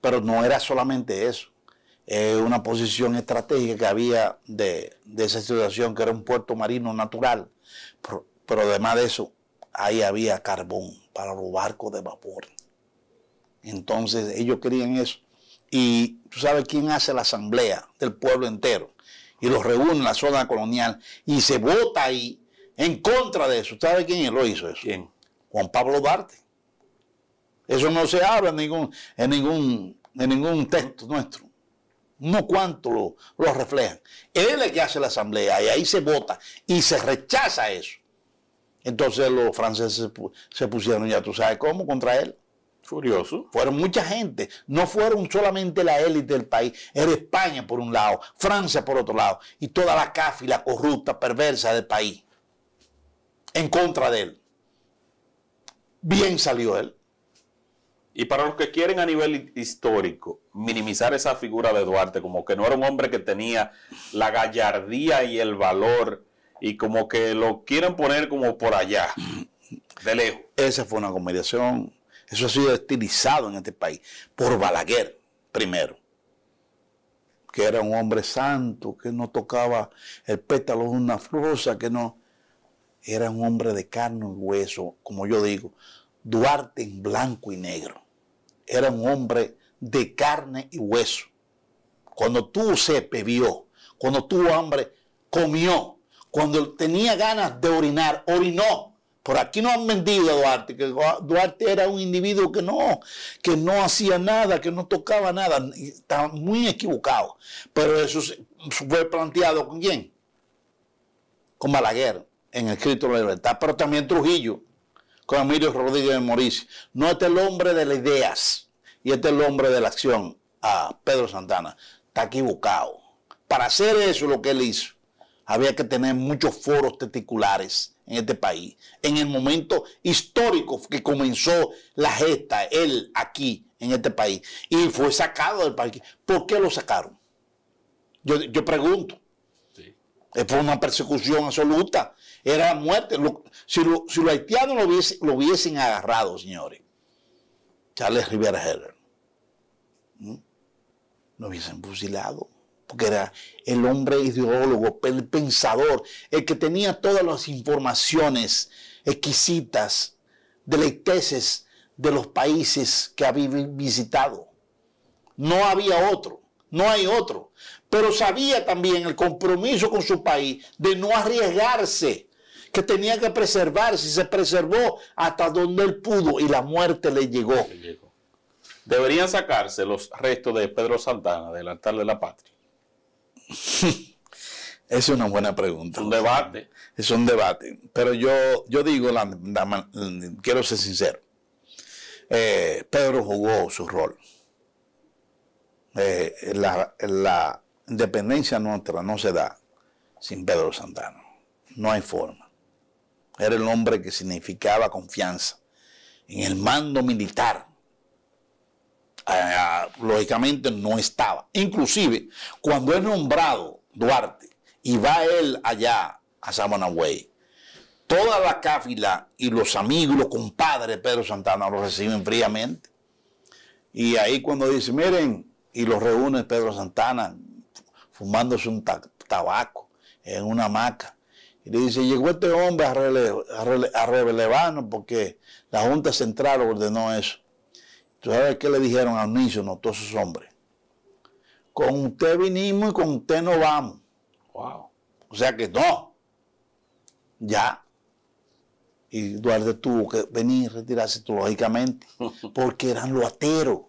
Pero no era solamente eso. Eh, una posición estratégica que había de, esa situación, que era un puerto marino natural. pero además de eso, ahí había carbón para los barcos de vapor. Entonces ellos querían eso. Y tú sabes quién hace la asamblea del pueblo entero y los reúne en la zona colonial y se vota ahí en contra de eso. ¿Sabe quién lo hizo eso? ¿Quién? Juan Pablo Duarte. Eso no se habla en ningún, en ningún, ningún texto nuestro. No cuánto lo, lo reflejan. Él es el que hace la asamblea y ahí se vota y se rechaza eso. Entonces los franceses se pusieron, ya tú sabes cómo, contra él. Furioso. Fueron mucha gente. No fueron solamente la élite del país. Era España por un lado, Francia por otro lado, y toda la cáfila corrupta, perversa del país. En contra de él. Bien salió él. Y para los que quieren a nivel histórico minimizar esa figura de Duarte, como que no era un hombre que tenía la gallardía y el valor, y como que lo quieren poner como por allá, de lejos. Esa fue una combinación eso ha sido estilizado en este país por Balaguer primero, que era un hombre santo, que no tocaba el pétalo de una rosa, que no... Era un hombre de carne y hueso, como yo digo, Duarte en blanco y negro. Era un hombre de carne y hueso. Cuando tuvo se bebió. Cuando tuvo hambre, comió. Cuando tenía ganas de orinar, orinó por aquí no han vendido a Duarte, que Duarte era un individuo que no, que no hacía nada, que no tocaba nada, está muy equivocado. Pero eso fue planteado con quién? Con Balaguer, en el escrito de la Libertad, pero también Trujillo, con Emilio Rodríguez de Mauricio. No este es el hombre de las ideas y este es el hombre de la acción, Pedro Santana. Está equivocado. Para hacer eso lo que él hizo, había que tener muchos foros testiculares en este país, en el momento histórico que comenzó la gesta, él aquí, en este país, y fue sacado del país. ¿Por qué lo sacaron? Yo, pregunto. Eh, fue una persecución absoluta. Era muerte. si, los haitianos lo, hubiesen agarrado, señores, Charles Rivera Heller, lo hubiesen fusilado que era el hombre ideólogo, el pensador, el que tenía todas las informaciones exquisitas, deleiteces de los países que había visitado. No había otro, no hay otro. Pero sabía también el compromiso con su país de no arriesgarse, que tenía que preservarse y se preservó hasta donde él pudo y la muerte le llegó. Deberían sacarse los restos de Pedro Santana del altar de la patria es una buena pregunta. Un debate. Es un debate. Pero yo, yo digo, quiero ser sincero. Eh, Pedro jugó su rol. Eh, la, independencia nuestra no se da sin Pedro Santana. No hay forma. Era el hombre que significaba confianza en el mando militar eh, lógicamente no estaba. Inclusive, cuando es nombrado Duarte y va él allá a Samanaway, toda la cáfila y los amigos, los compadres Pedro Santana lo reciben fríamente. Y ahí cuando dice, miren, y los reúne Pedro Santana fumándose un tabaco en una hamaca. Y le dice, llegó este hombre a, rele, a, porque la Junta Central ordenó eso. ¿Tú sabes qué le dijeron a no todos esos hombres? Con usted vinimos y con usted no vamos. Wow. O sea que no. Ya. Y Duarte tuvo que venir y retirarse lógicamente, porque eran los ateros,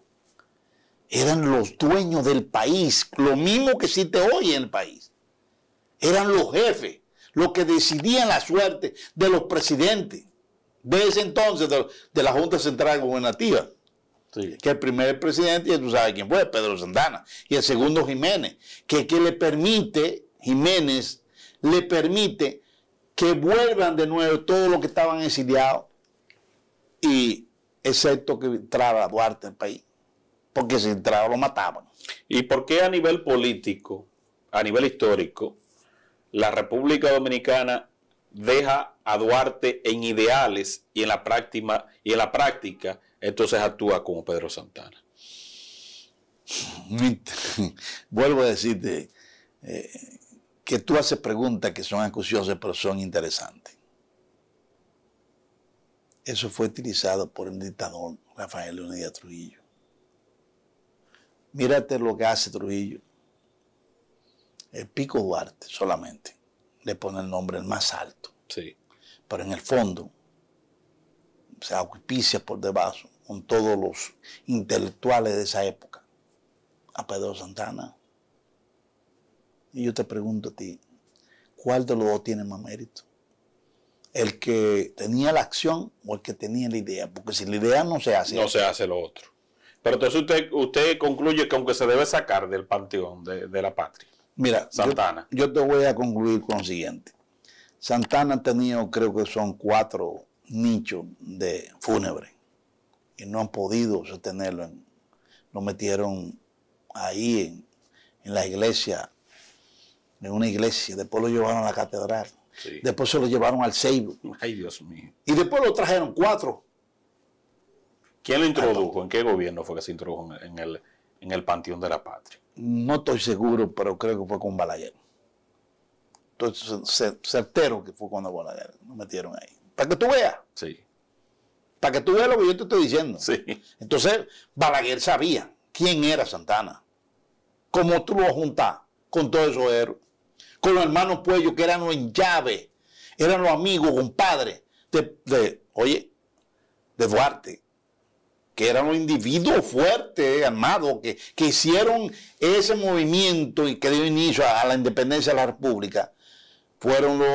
eran los dueños del país, lo mismo que existe hoy en el país. Eran los jefes, los que decidían la suerte de los presidentes de ese entonces, de, de la Junta Central Gubernativa. Que el primer presidente, y tú pues, sabes quién fue, Pedro Santana. Y el segundo, Jiménez. Que, que le permite, Jiménez, le permite que vuelvan de nuevo todos los que estaban exiliados. Y excepto que entrara Duarte al país. Porque si entraba lo mataban. ¿Y por qué a nivel político, a nivel histórico, la República Dominicana deja a Duarte en ideales y en la práctica, y en la práctica entonces actúa como Pedro Santana. Vuelvo a decirte eh, que tú haces preguntas que son acuciosas, pero son interesantes. Eso fue utilizado por el dictador Rafael Leonidas Trujillo. Mírate lo que hace Trujillo. El Pico Duarte solamente le pone el nombre el más alto. Sí. Pero en el fondo se auspicia por debajo con todos los intelectuales de esa época, a Pedro Santana. Y yo te pregunto a ti, ¿cuál de los dos tiene más mérito? ¿El que tenía la acción o el que tenía la idea? Porque si la idea no se hace... No se hace lo otro. Pero entonces usted, concluye que aunque se debe sacar del panteón, de, la patria. Mira, Santana. Yo, yo, te voy a concluir con lo siguiente. Santana ha tenido, creo que son cuatro nichos de fúnebre y no han podido sostenerlo. Lo metieron ahí en, la iglesia, en una iglesia, después lo llevaron a la catedral, después se lo llevaron al Seibo. Ay, Dios mío. Y después lo trajeron cuatro. ¿Quién lo introdujo? ¿En qué gobierno fue que se introdujo en el, en el Panteón de la Patria? No estoy seguro, pero creo que fue con Balaguer. entonces certero que fue cuando Balaguer lo metieron ahí. Para que tú veas. Sí. Para que tú veas lo que yo te estoy diciendo. Sí. Entonces, Balaguer sabía quién era Santana. Cómo tú lo juntas con todos esos héroes. Con los hermanos Pueyo que eran los en llave. Eran los amigos, compadres. De, de, oye, de Duarte. Que eran los individuos fuertes, eh, armados, que, que hicieron ese movimiento y que dio inicio a, a la independencia de la República. Fueron los,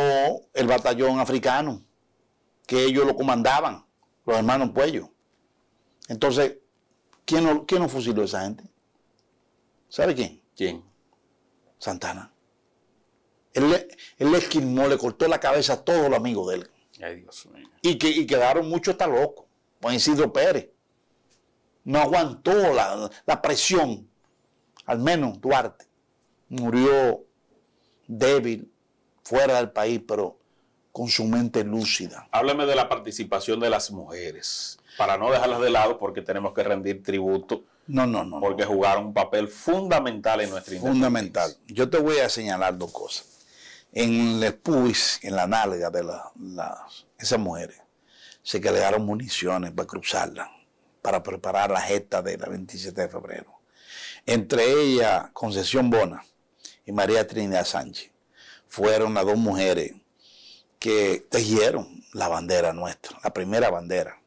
el batallón africano, que ellos lo comandaban los hermanos Puello. Entonces, ¿quién no, fusiló a esa gente? ¿Sabe quién? ¿Quién? Santana. Él, le, él le le cortó la cabeza a todos los amigos de él. Ay, Dios mío. Y, que, quedaron muchos hasta locos. Juan Isidro Pérez. No aguantó la presión. Al menos Duarte. Murió débil, fuera del país, pero con su mente lúcida. Háblame de la participación de las mujeres, para no dejarlas de lado porque tenemos que rendir tributo. No, no, no. Porque jugaron un papel fundamental en nuestra Fundamental. Yo te voy a señalar dos cosas. En el pubis, en la nalga de las, esas mujeres, se dieron municiones para cruzarla, para preparar la gesta de la 27 de febrero. Entre ellas, Concepción Bona y María Trinidad Sánchez. Fueron las dos mujeres que tejieron la bandera nuestra, la primera bandera.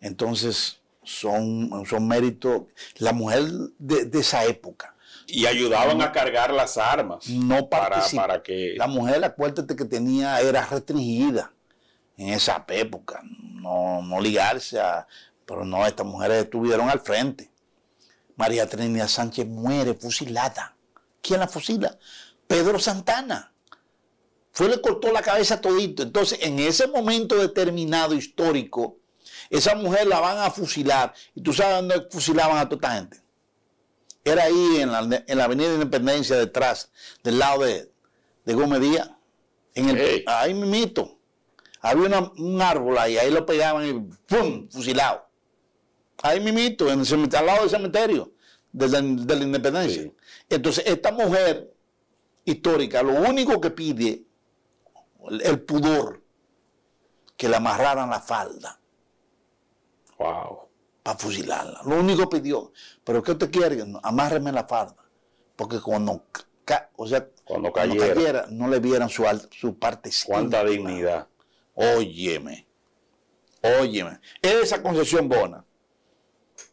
Entonces, son, son méritos, la mujer de, esa época. Y ayudaban a cargar las armas. No para, para que... La mujer, acuérdate que tenía, era restringida en esa época, no, no ligarse a... Pero no, estas mujeres estuvieron al frente. María Trinidad Sánchez muere fusilada. ¿Quién la fusila? Pedro Santana fue le cortó la cabeza todito. Entonces, en ese momento determinado histórico, esa mujer la van a fusilar. ¿Y tú sabes dónde fusilaban a toda esta gente? Era ahí en la, Avenida de Independencia, detrás, del lado de, de Gómez Díaz. En el, Ahí mito. Había un árbol ahí, ahí lo pegaban y ¡pum! fusilado. Ahí mito, en el al lado del cementerio, de la, Independencia. Entonces, esta mujer histórica, lo único que pide el pudor que le amarraran la falda. Wow. Para fusilarla. Lo único pidió, pero que usted quiere? Amárreme la falda. Porque cuando, o sea, cuando, cayera, no le vieran su, su parte. Cuánta dignidad. Óyeme. Óyeme. Esa concesión bona.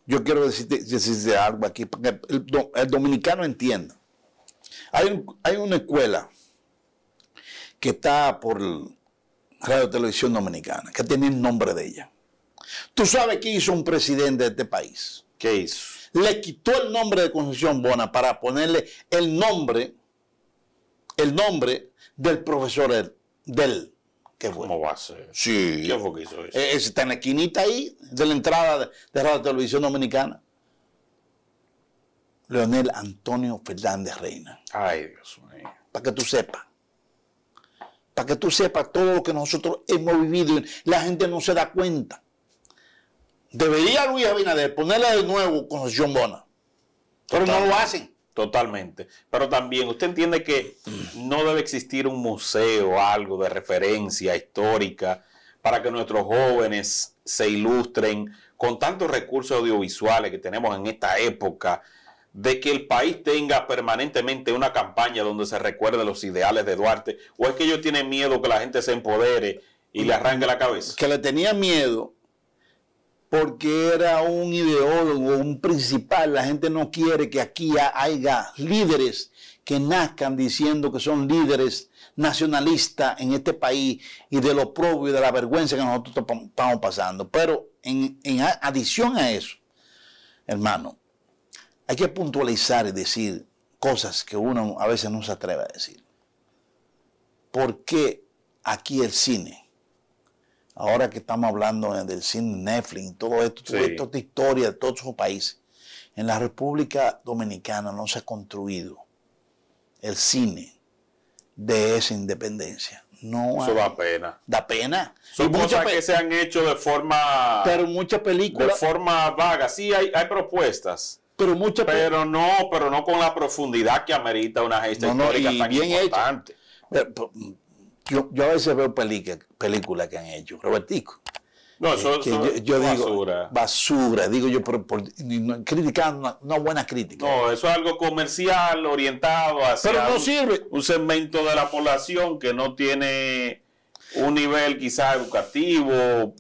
Yo quiero decirte, algo aquí para que el, dominicano entienda. hay una escuela que está por Radio Televisión Dominicana, que tiene el nombre de ella. ¿Tú sabes qué hizo un presidente de este país? ¿Qué hizo? Le quitó el nombre de Concepción Bona para ponerle el nombre, el nombre del profesor del que fue? ¿Cómo va a ser? Sí. ¿Qué fue que hizo eso? Eh, está en la esquinita ahí de la entrada de Radio Televisión Dominicana. Leonel Antonio Fernández Reina. Ay, Dios mío. Para que tú sepas para que tú sepas todo lo que nosotros hemos vivido y la gente no se da cuenta. Debería Luis Abinader ponerle de nuevo con John Bona, pero no lo hacen. Totalmente. Pero también usted entiende que no debe existir un museo, algo de referencia histórica, para que nuestros jóvenes se ilustren con tantos recursos audiovisuales que tenemos en esta época, de que el país tenga permanentemente una campaña donde se recuerde los ideales de Duarte? ¿O es que ellos tienen miedo que la gente se empodere y le arranque la cabeza? Que le tenía miedo porque era un ideólogo, un principal. La gente no quiere que aquí haya líderes que nazcan diciendo que son líderes nacionalistas en este país y de lo propio y de la vergüenza que nosotros estamos pasando. Pero en, en adición a eso, hermano, hay que puntualizar y decir cosas que uno a veces no se atreve a decir. ¿Por qué aquí el cine? Ahora que estamos hablando del cine Netflix, todo esto, toda esta historia de todos los países, en la República Dominicana no se ha construido el cine de esa independencia. No Eso da pena. Da pena. Son muchas cosas que se han hecho de forma. Pero muchas películas. De forma vaga. Sí, hay, hay propuestas pero Pero no, pero no con la profundidad que amerita una gesta histórica tan importante. Yo, a veces veo películas que han hecho, Robertico. No, eso, es basura. basura. digo yo, por, no, criticando una, buena crítica. No, eso es algo comercial, orientado hacia Un, segmento de la población que no tiene un nivel quizás educativo,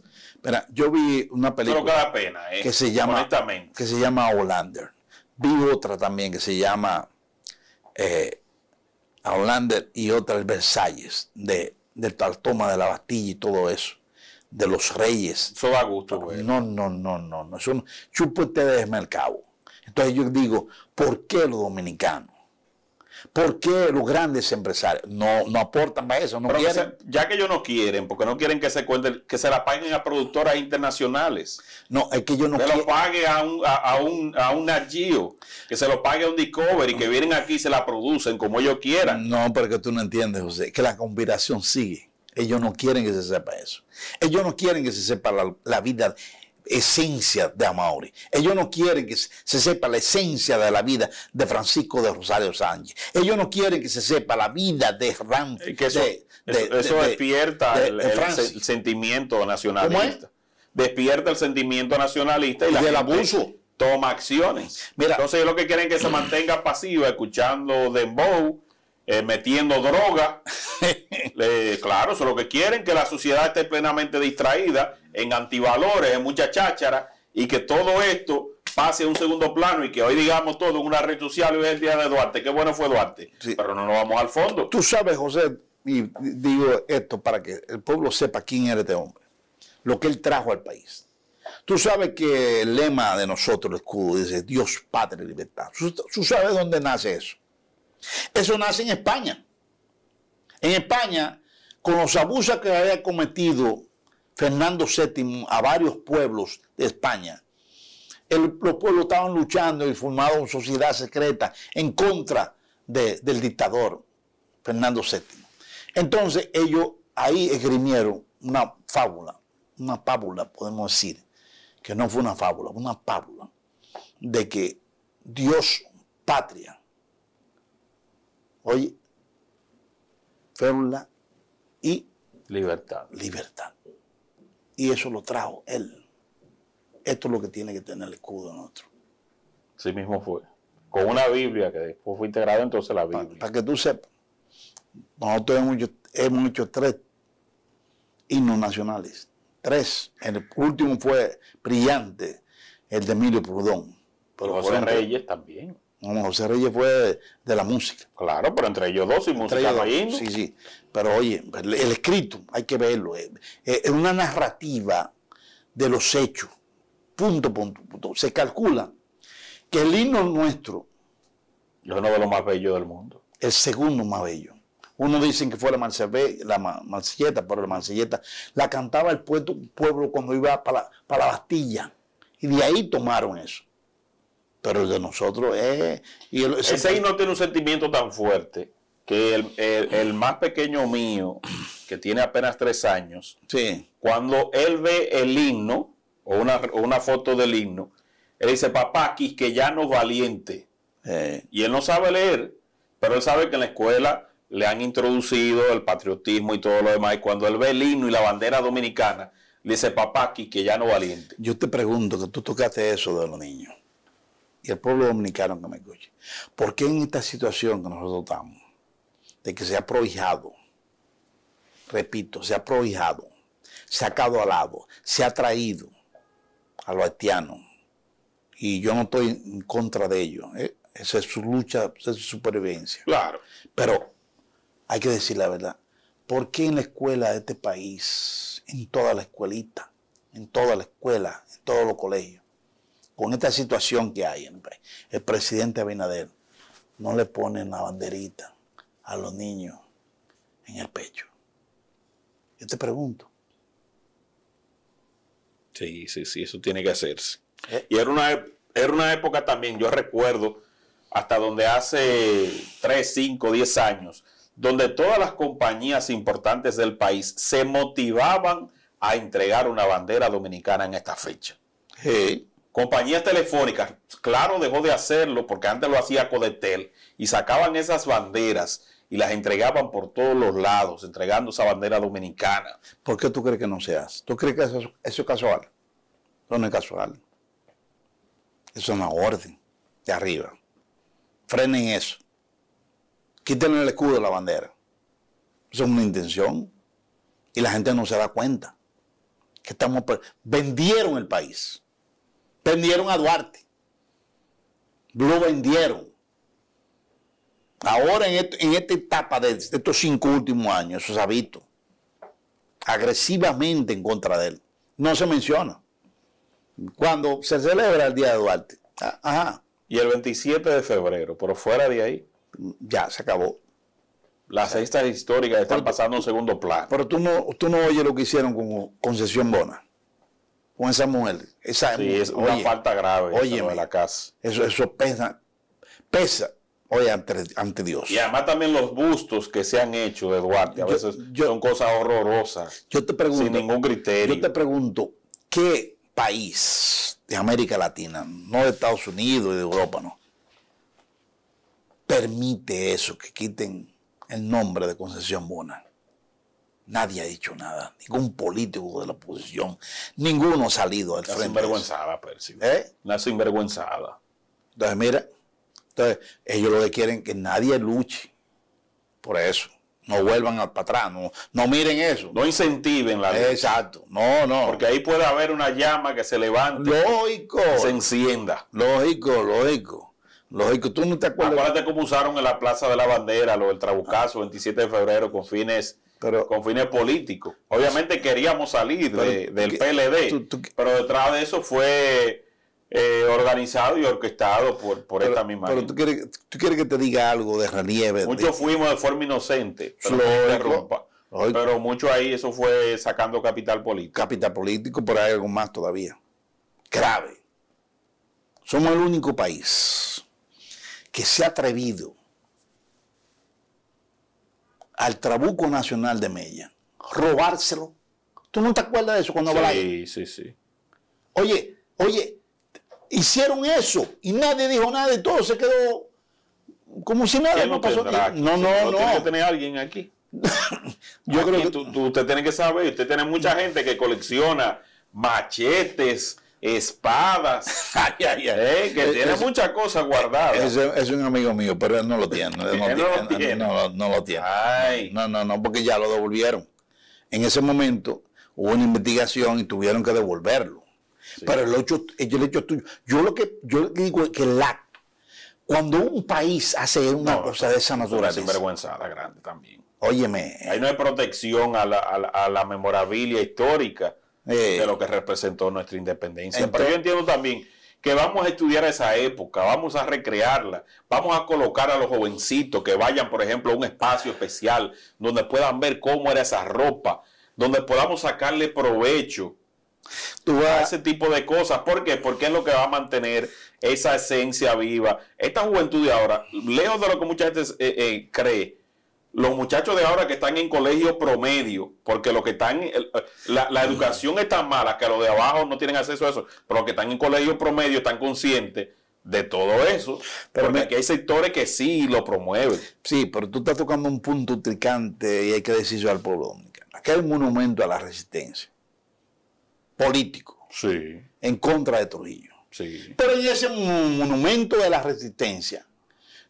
Mira, yo vi una película eh, que, se llama, que se llama Hollander. Vi otra también que se llama eh, Hollander y otra Versalles, de, del tal toma de la Bastilla y todo eso, de los reyes. Eso a gusto, güey. Pues. No, no, no, no, no. Eso no chupa ustedes el cabo. Entonces yo digo, ¿por qué los dominicanos? ¿Por qué los grandes empresarios no, aportan para eso? No ya que ellos no quieren, porque no quieren que se que se la paguen a productoras internacionales. No, es que ellos no quieren. Que lo pague a un, a, un, que se lo pague a un Discovery, y que vienen aquí y se la producen como ellos quieran. No, porque tú no entiendes, José, que la conspiración sigue. Ellos no quieren que se sepa eso. Ellos no quieren que se sepa la vida esencia de Amaury. Ellos no quieren que se sepa la esencia de la vida de Francisco de Rosario Sánchez. Ellos no quieren que se sepa la vida de Ramfi. eso, despierta el, sentimiento nacionalista. Despierta el sentimiento nacionalista y, el la abuso. Toma acciones. Mira, ellos lo que quieren es que se mantenga pasivo escuchando Dembow, eh, metiendo droga. claro, eso es lo que quieren, que la sociedad esté plenamente distraída en antivalores, en mucha cháchara, y que todo esto pase a un segundo plano y que hoy digamos todo en una red social, hoy es el día de Duarte, qué bueno fue Duarte, pero no nos vamos al fondo. Tú sabes, José, y digo esto para que el pueblo sepa quién era este hombre, lo que él trajo al país. Tú sabes que el lema de nosotros, el escudo, dice Dios, Padre, Libertad. ¿Tú sabes dónde nace eso? Eso nace en España. En España, con los abusos que había cometido Fernando VII a varios pueblos de España, el, los pueblos estaban luchando y una sociedad secreta en contra del dictador Fernando VII. Entonces ellos ahí esgrimieron una fábula, una fábula podemos decir, que no fue una fábula, una fábula, de que Dios, patria, Oye, férula y libertad. Libertad. Y eso lo trajo él. Esto es lo que tiene que tener el escudo nuestro. Sí mismo fue. Con una Biblia que después fue integrada entonces la Biblia. Para que tú sepas, nosotros hemos hecho, tres himnos nacionales. Tres. El último fue brillante, el de Emilio Prudón. Pero José Reyes también. José Reyes fue de, la música. Claro, pero entre ellos dos y entre música dos, Sí, sí. Pero oye, el, escrito, hay que verlo. Eh. Eh, es, una narrativa de los hechos. Punto, punto, punto. Se calcula que el himno nuestro. Es uno de los más bellos del mundo. El segundo más bello. Uno dicen que fue la, la pero la mancilleta la cantaba el pueblo, cuando iba para la Bastilla. Y de ahí tomaron eso. Pero el de nosotros es... Y ese himno no tiene un sentimiento tan fuerte que el, más pequeño mío, que tiene apenas tres años, cuando él ve el himno o una, foto del himno, él dice, papá, aquí que ya no valiente. Eh. Y él no sabe leer, pero él sabe que en la escuela le han introducido el patriotismo y todo lo demás. Y cuando él ve el himno y la bandera dominicana, le dice, papá, aquí que ya no valiente. Yo te pregunto, que tú tocaste eso de los niños y el pueblo dominicano que me escuche, ¿por qué en esta situación que nosotros estamos, de que se ha prohijado, repito, se ha prohijado, sacado al lado, se ha traído a los haitianos, y yo no estoy en contra de ellos, ¿eh? esa es su lucha, esa es su supervivencia. Claro. Pero hay que decir la verdad, ¿por qué en la escuela de este país, en toda la escuelita, en toda la escuela, en todos los colegios, con esta situación que hay, el presidente Abinader no le pone la banderita a los niños en el pecho. Yo te pregunto. Sí, sí, sí, eso tiene que hacerse. Eh. Y era una, era una época también, yo recuerdo, hasta donde hace 3, 5, 10 años, donde todas las compañías importantes del país se motivaban a entregar una bandera dominicana en esta fecha. Compañías telefónicas, claro, dejó de hacerlo porque antes lo hacía Codetel y sacaban esas banderas y las entregaban por todos los lados, entregando esa bandera dominicana. ¿Por qué tú crees que no se hace? ¿Tú crees que eso, es casual? Eso no es casual. Eso es una orden de arriba. Frenen eso. Quítenle el escudo de la bandera. Eso es una intención. Y la gente no se da cuenta. Que estamos vendieron el país. Vendieron a Duarte. Lo vendieron. Ahora en, esta etapa de, estos cinco últimos años, eso ha Agresivamente en contra de él. No se menciona. Cuando se celebra el Día de Duarte. Ah, ajá. Y el 27 de febrero, pero fuera de ahí. Ya, se acabó. Las cestas históricas están pasando a segundo plano. Pero tú no, tú no oyes lo que hicieron con Concesión Bona con esa mujer. Esa, sí, es una falta grave oye, la casa. Eso, eso pesa, pesa oye, ante, Dios. Y además también los bustos que se han hecho de Duarte, a veces son cosas horrorosas. Yo te pregunto. Sin ningún criterio. Yo te pregunto, ¿qué país de América Latina, no de Estados Unidos y de Europa, no? Permite eso, que quiten el nombre de Concesión Bona. Nadie ha dicho nada, ningún político de la oposición, ninguno ha salido al frente. Una sinvergüenzada, Percy. Pues, ¿Eh? sinvergüenzada. Entonces, mira, entonces, ellos lo que quieren es que nadie luche por eso. No vuelvan al atrás, no, miren eso. No incentiven la lucha. Exacto, no, no. Porque ahí puede haber una llama que se levante. Lógico. Se encienda. Lógico, lógico. Lógico, tú no te acuerdas. Acuérdate cómo usaron en la Plaza de la Bandera lo del Trabucazo, 27 de febrero, con fines con fines políticos. Obviamente queríamos salir del PLD, pero detrás de eso fue eh, organizado y orquestado por, por esta misma Pero tú quieres, que te diga algo de relieve. Muchos fuimos de forma inocente, pero, pero mucho ahí eso fue sacando capital político. Capital político, por hay algo más todavía. Grave. Somos el único país que se ha atrevido al Trabuco Nacional de Mella, robárselo. ¿Tú no te acuerdas de eso cuando hablaba? Sí, sí, sí. Oye, oye, hicieron eso y nadie dijo nada y todo se quedó como si nada no pasó. no, no, no. que tener alguien aquí. Yo creo que tú, usted tiene que saber, usted tiene mucha gente que colecciona machetes espadas, eh, que tiene muchas cosas guardadas. Es, un amigo mío, pero él no lo tiene. no, lo tiene. No, no No, porque ya lo devolvieron. En ese momento hubo una investigación y tuvieron que devolverlo. Pero el hecho, el hecho tuyo. Yo lo que yo digo es que la cuando un país hace una cosa de esa naturaleza. Es la grande también. Óyeme. Ahí no hay protección a la, a la memorabilia histórica de lo que representó nuestra independencia. Pero yo entiendo también que vamos a estudiar esa época, vamos a recrearla, vamos a colocar a los jovencitos que vayan, por ejemplo, a un espacio especial donde puedan ver cómo era esa ropa, donde podamos sacarle provecho Tú a ese tipo de cosas. ¿Por qué? Porque es lo que va a mantener esa esencia viva. Esta juventud de ahora, lejos de lo que mucha gente eh, eh, cree, los muchachos de ahora que están en colegio promedio, porque lo que están, eh, la, la educación es tan mala que los de abajo no tienen acceso a eso, pero los que están en colegio promedio están conscientes de todo eso, pero porque aquí hay sectores que sí lo promueven. Sí, pero tú estás tocando un punto tricante y hay que decirlo al pueblo dominicano. Aquí hay un monumento a la resistencia político sí. en contra de Trujillo. Sí. Pero es un monumento de la resistencia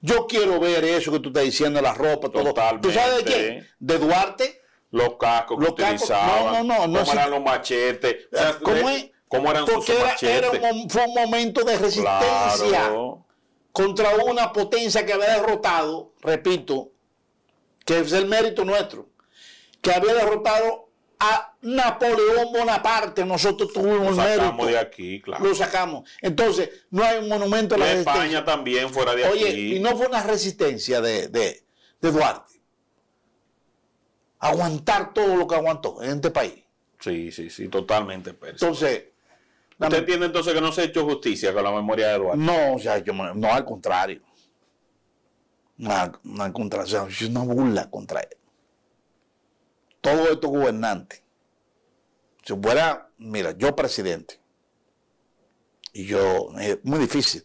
yo quiero ver eso que tú estás diciendo, la ropa, todo. Totalmente. ¿Tú sabes de qué De Duarte. Los cascos que utilizaban. No, no, no. ¿Cómo eran los machetes? Eh, ¿Cómo, es? eran Porque sus era, un, fue un momento de resistencia contra una potencia que había derrotado, repito, que es el mérito nuestro, que había derrotado a Napoleón Bonaparte nosotros tuvimos lo sacamos de aquí, claro. Lo sacamos. Entonces, no hay un monumento a la, España también fuera de aquí. Oye, y no fue una resistencia de, de, Duarte. Aguantar todo lo que aguantó en este país. Sí, sí, sí, totalmente. Pues. Entonces, ¿Usted entiende entonces que no se ha hecho justicia con la memoria de Duarte? No, no, al contrario. No, no al contrario, o es una burla contra él todo esto gobernante, si fuera, mira, yo presidente, y yo, es eh, muy difícil,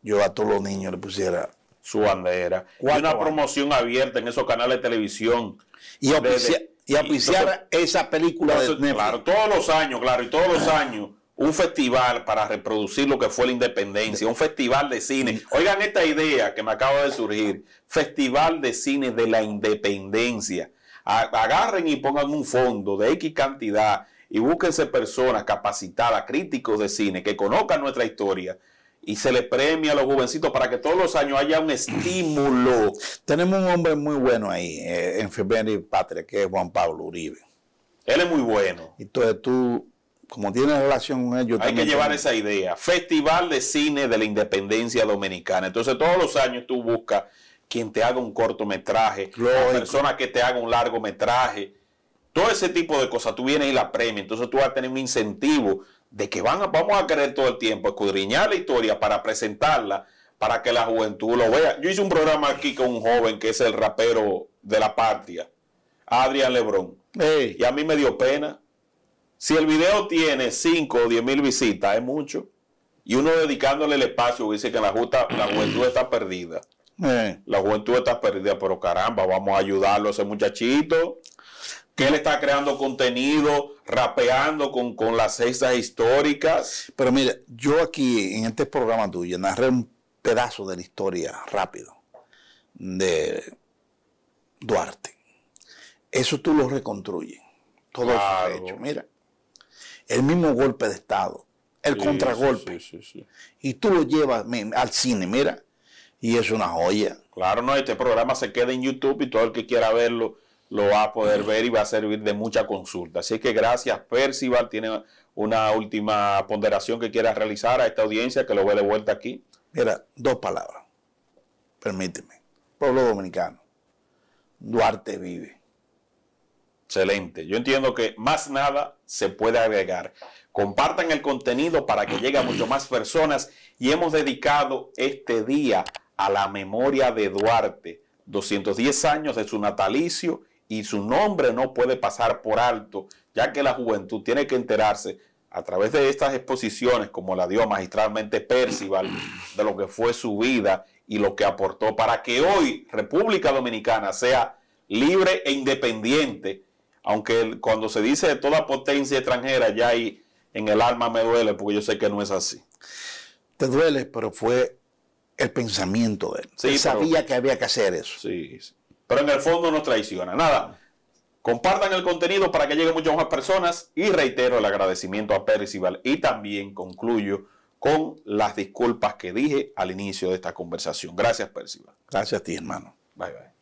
yo a todos los niños le pusiera su bandera. Y una promoción abierta en esos canales de televisión. Y oficial esa película de todos los años, claro, y todos los años un festival para reproducir lo que fue la independencia, un festival de cine. Oigan esta idea que me acaba de surgir, festival de cine de la independencia. Agarren y pongan un fondo de X cantidad y búsquense personas capacitadas, críticos de cine, que conozcan nuestra historia y se le premia a los jovencitos para que todos los años haya un estímulo. Tenemos un hombre muy bueno ahí, eh, en Febrero Patria, que es Juan Pablo Uribe. Él es muy bueno. Entonces tú como tiene relación con ellos. Hay que llevar esa idea. Festival de Cine de la Independencia Dominicana. Entonces todos los años tú buscas quien te haga un cortometraje, la persona que te haga un largometraje, todo ese tipo de cosas. Tú vienes y la premia, entonces tú vas a tener un incentivo de que van vamos a querer todo el tiempo escudriñar la historia para presentarla, para que la juventud lo vea. Yo hice un programa aquí con un joven que es el rapero de la patria, Adrián Lebrón. Y a mí me dio pena si el video tiene 5 o 10 mil visitas, es mucho. Y uno dedicándole el espacio dice que la, juventud está perdida. Eh. La juventud está perdida, pero caramba, vamos a ayudarlo a ese muchachito. Que él está creando contenido, rapeando con, las cestas históricas. Pero mira, yo aquí en este programa tuyo narré un pedazo de la historia rápido de Duarte. Eso tú lo reconstruyes. Todo eso hecho. Mira, el mismo golpe de Estado, el contragolpe. y tú lo llevas al cine, mira, y es una joya. Claro, no, este programa se queda en YouTube y todo el que quiera verlo lo va a poder ver y va a servir de mucha consulta. Así que gracias, Percival. Tiene una última ponderación que quiera realizar a esta audiencia que lo ve de vuelta aquí. Mira, dos palabras. Permíteme. Pueblo dominicano. Duarte vive. Excelente. Yo entiendo que más nada se puede agregar. Compartan el contenido para que llegue a mucho más personas y hemos dedicado este día a la memoria de Duarte. 210 años de su natalicio y su nombre no puede pasar por alto, ya que la juventud tiene que enterarse a través de estas exposiciones, como la dio magistralmente Percival, de lo que fue su vida y lo que aportó para que hoy República Dominicana sea libre e independiente aunque cuando se dice de toda potencia extranjera, ya ahí en el alma me duele, porque yo sé que no es así. Te duele, pero fue el pensamiento de él. sabía que había que hacer eso. Sí, sí, Pero en el fondo no traiciona. Nada. Compartan el contenido para que lleguen muchas más personas y reitero el agradecimiento a Percival y también concluyo con las disculpas que dije al inicio de esta conversación. Gracias, Percival. Gracias a ti, hermano. Bye, bye.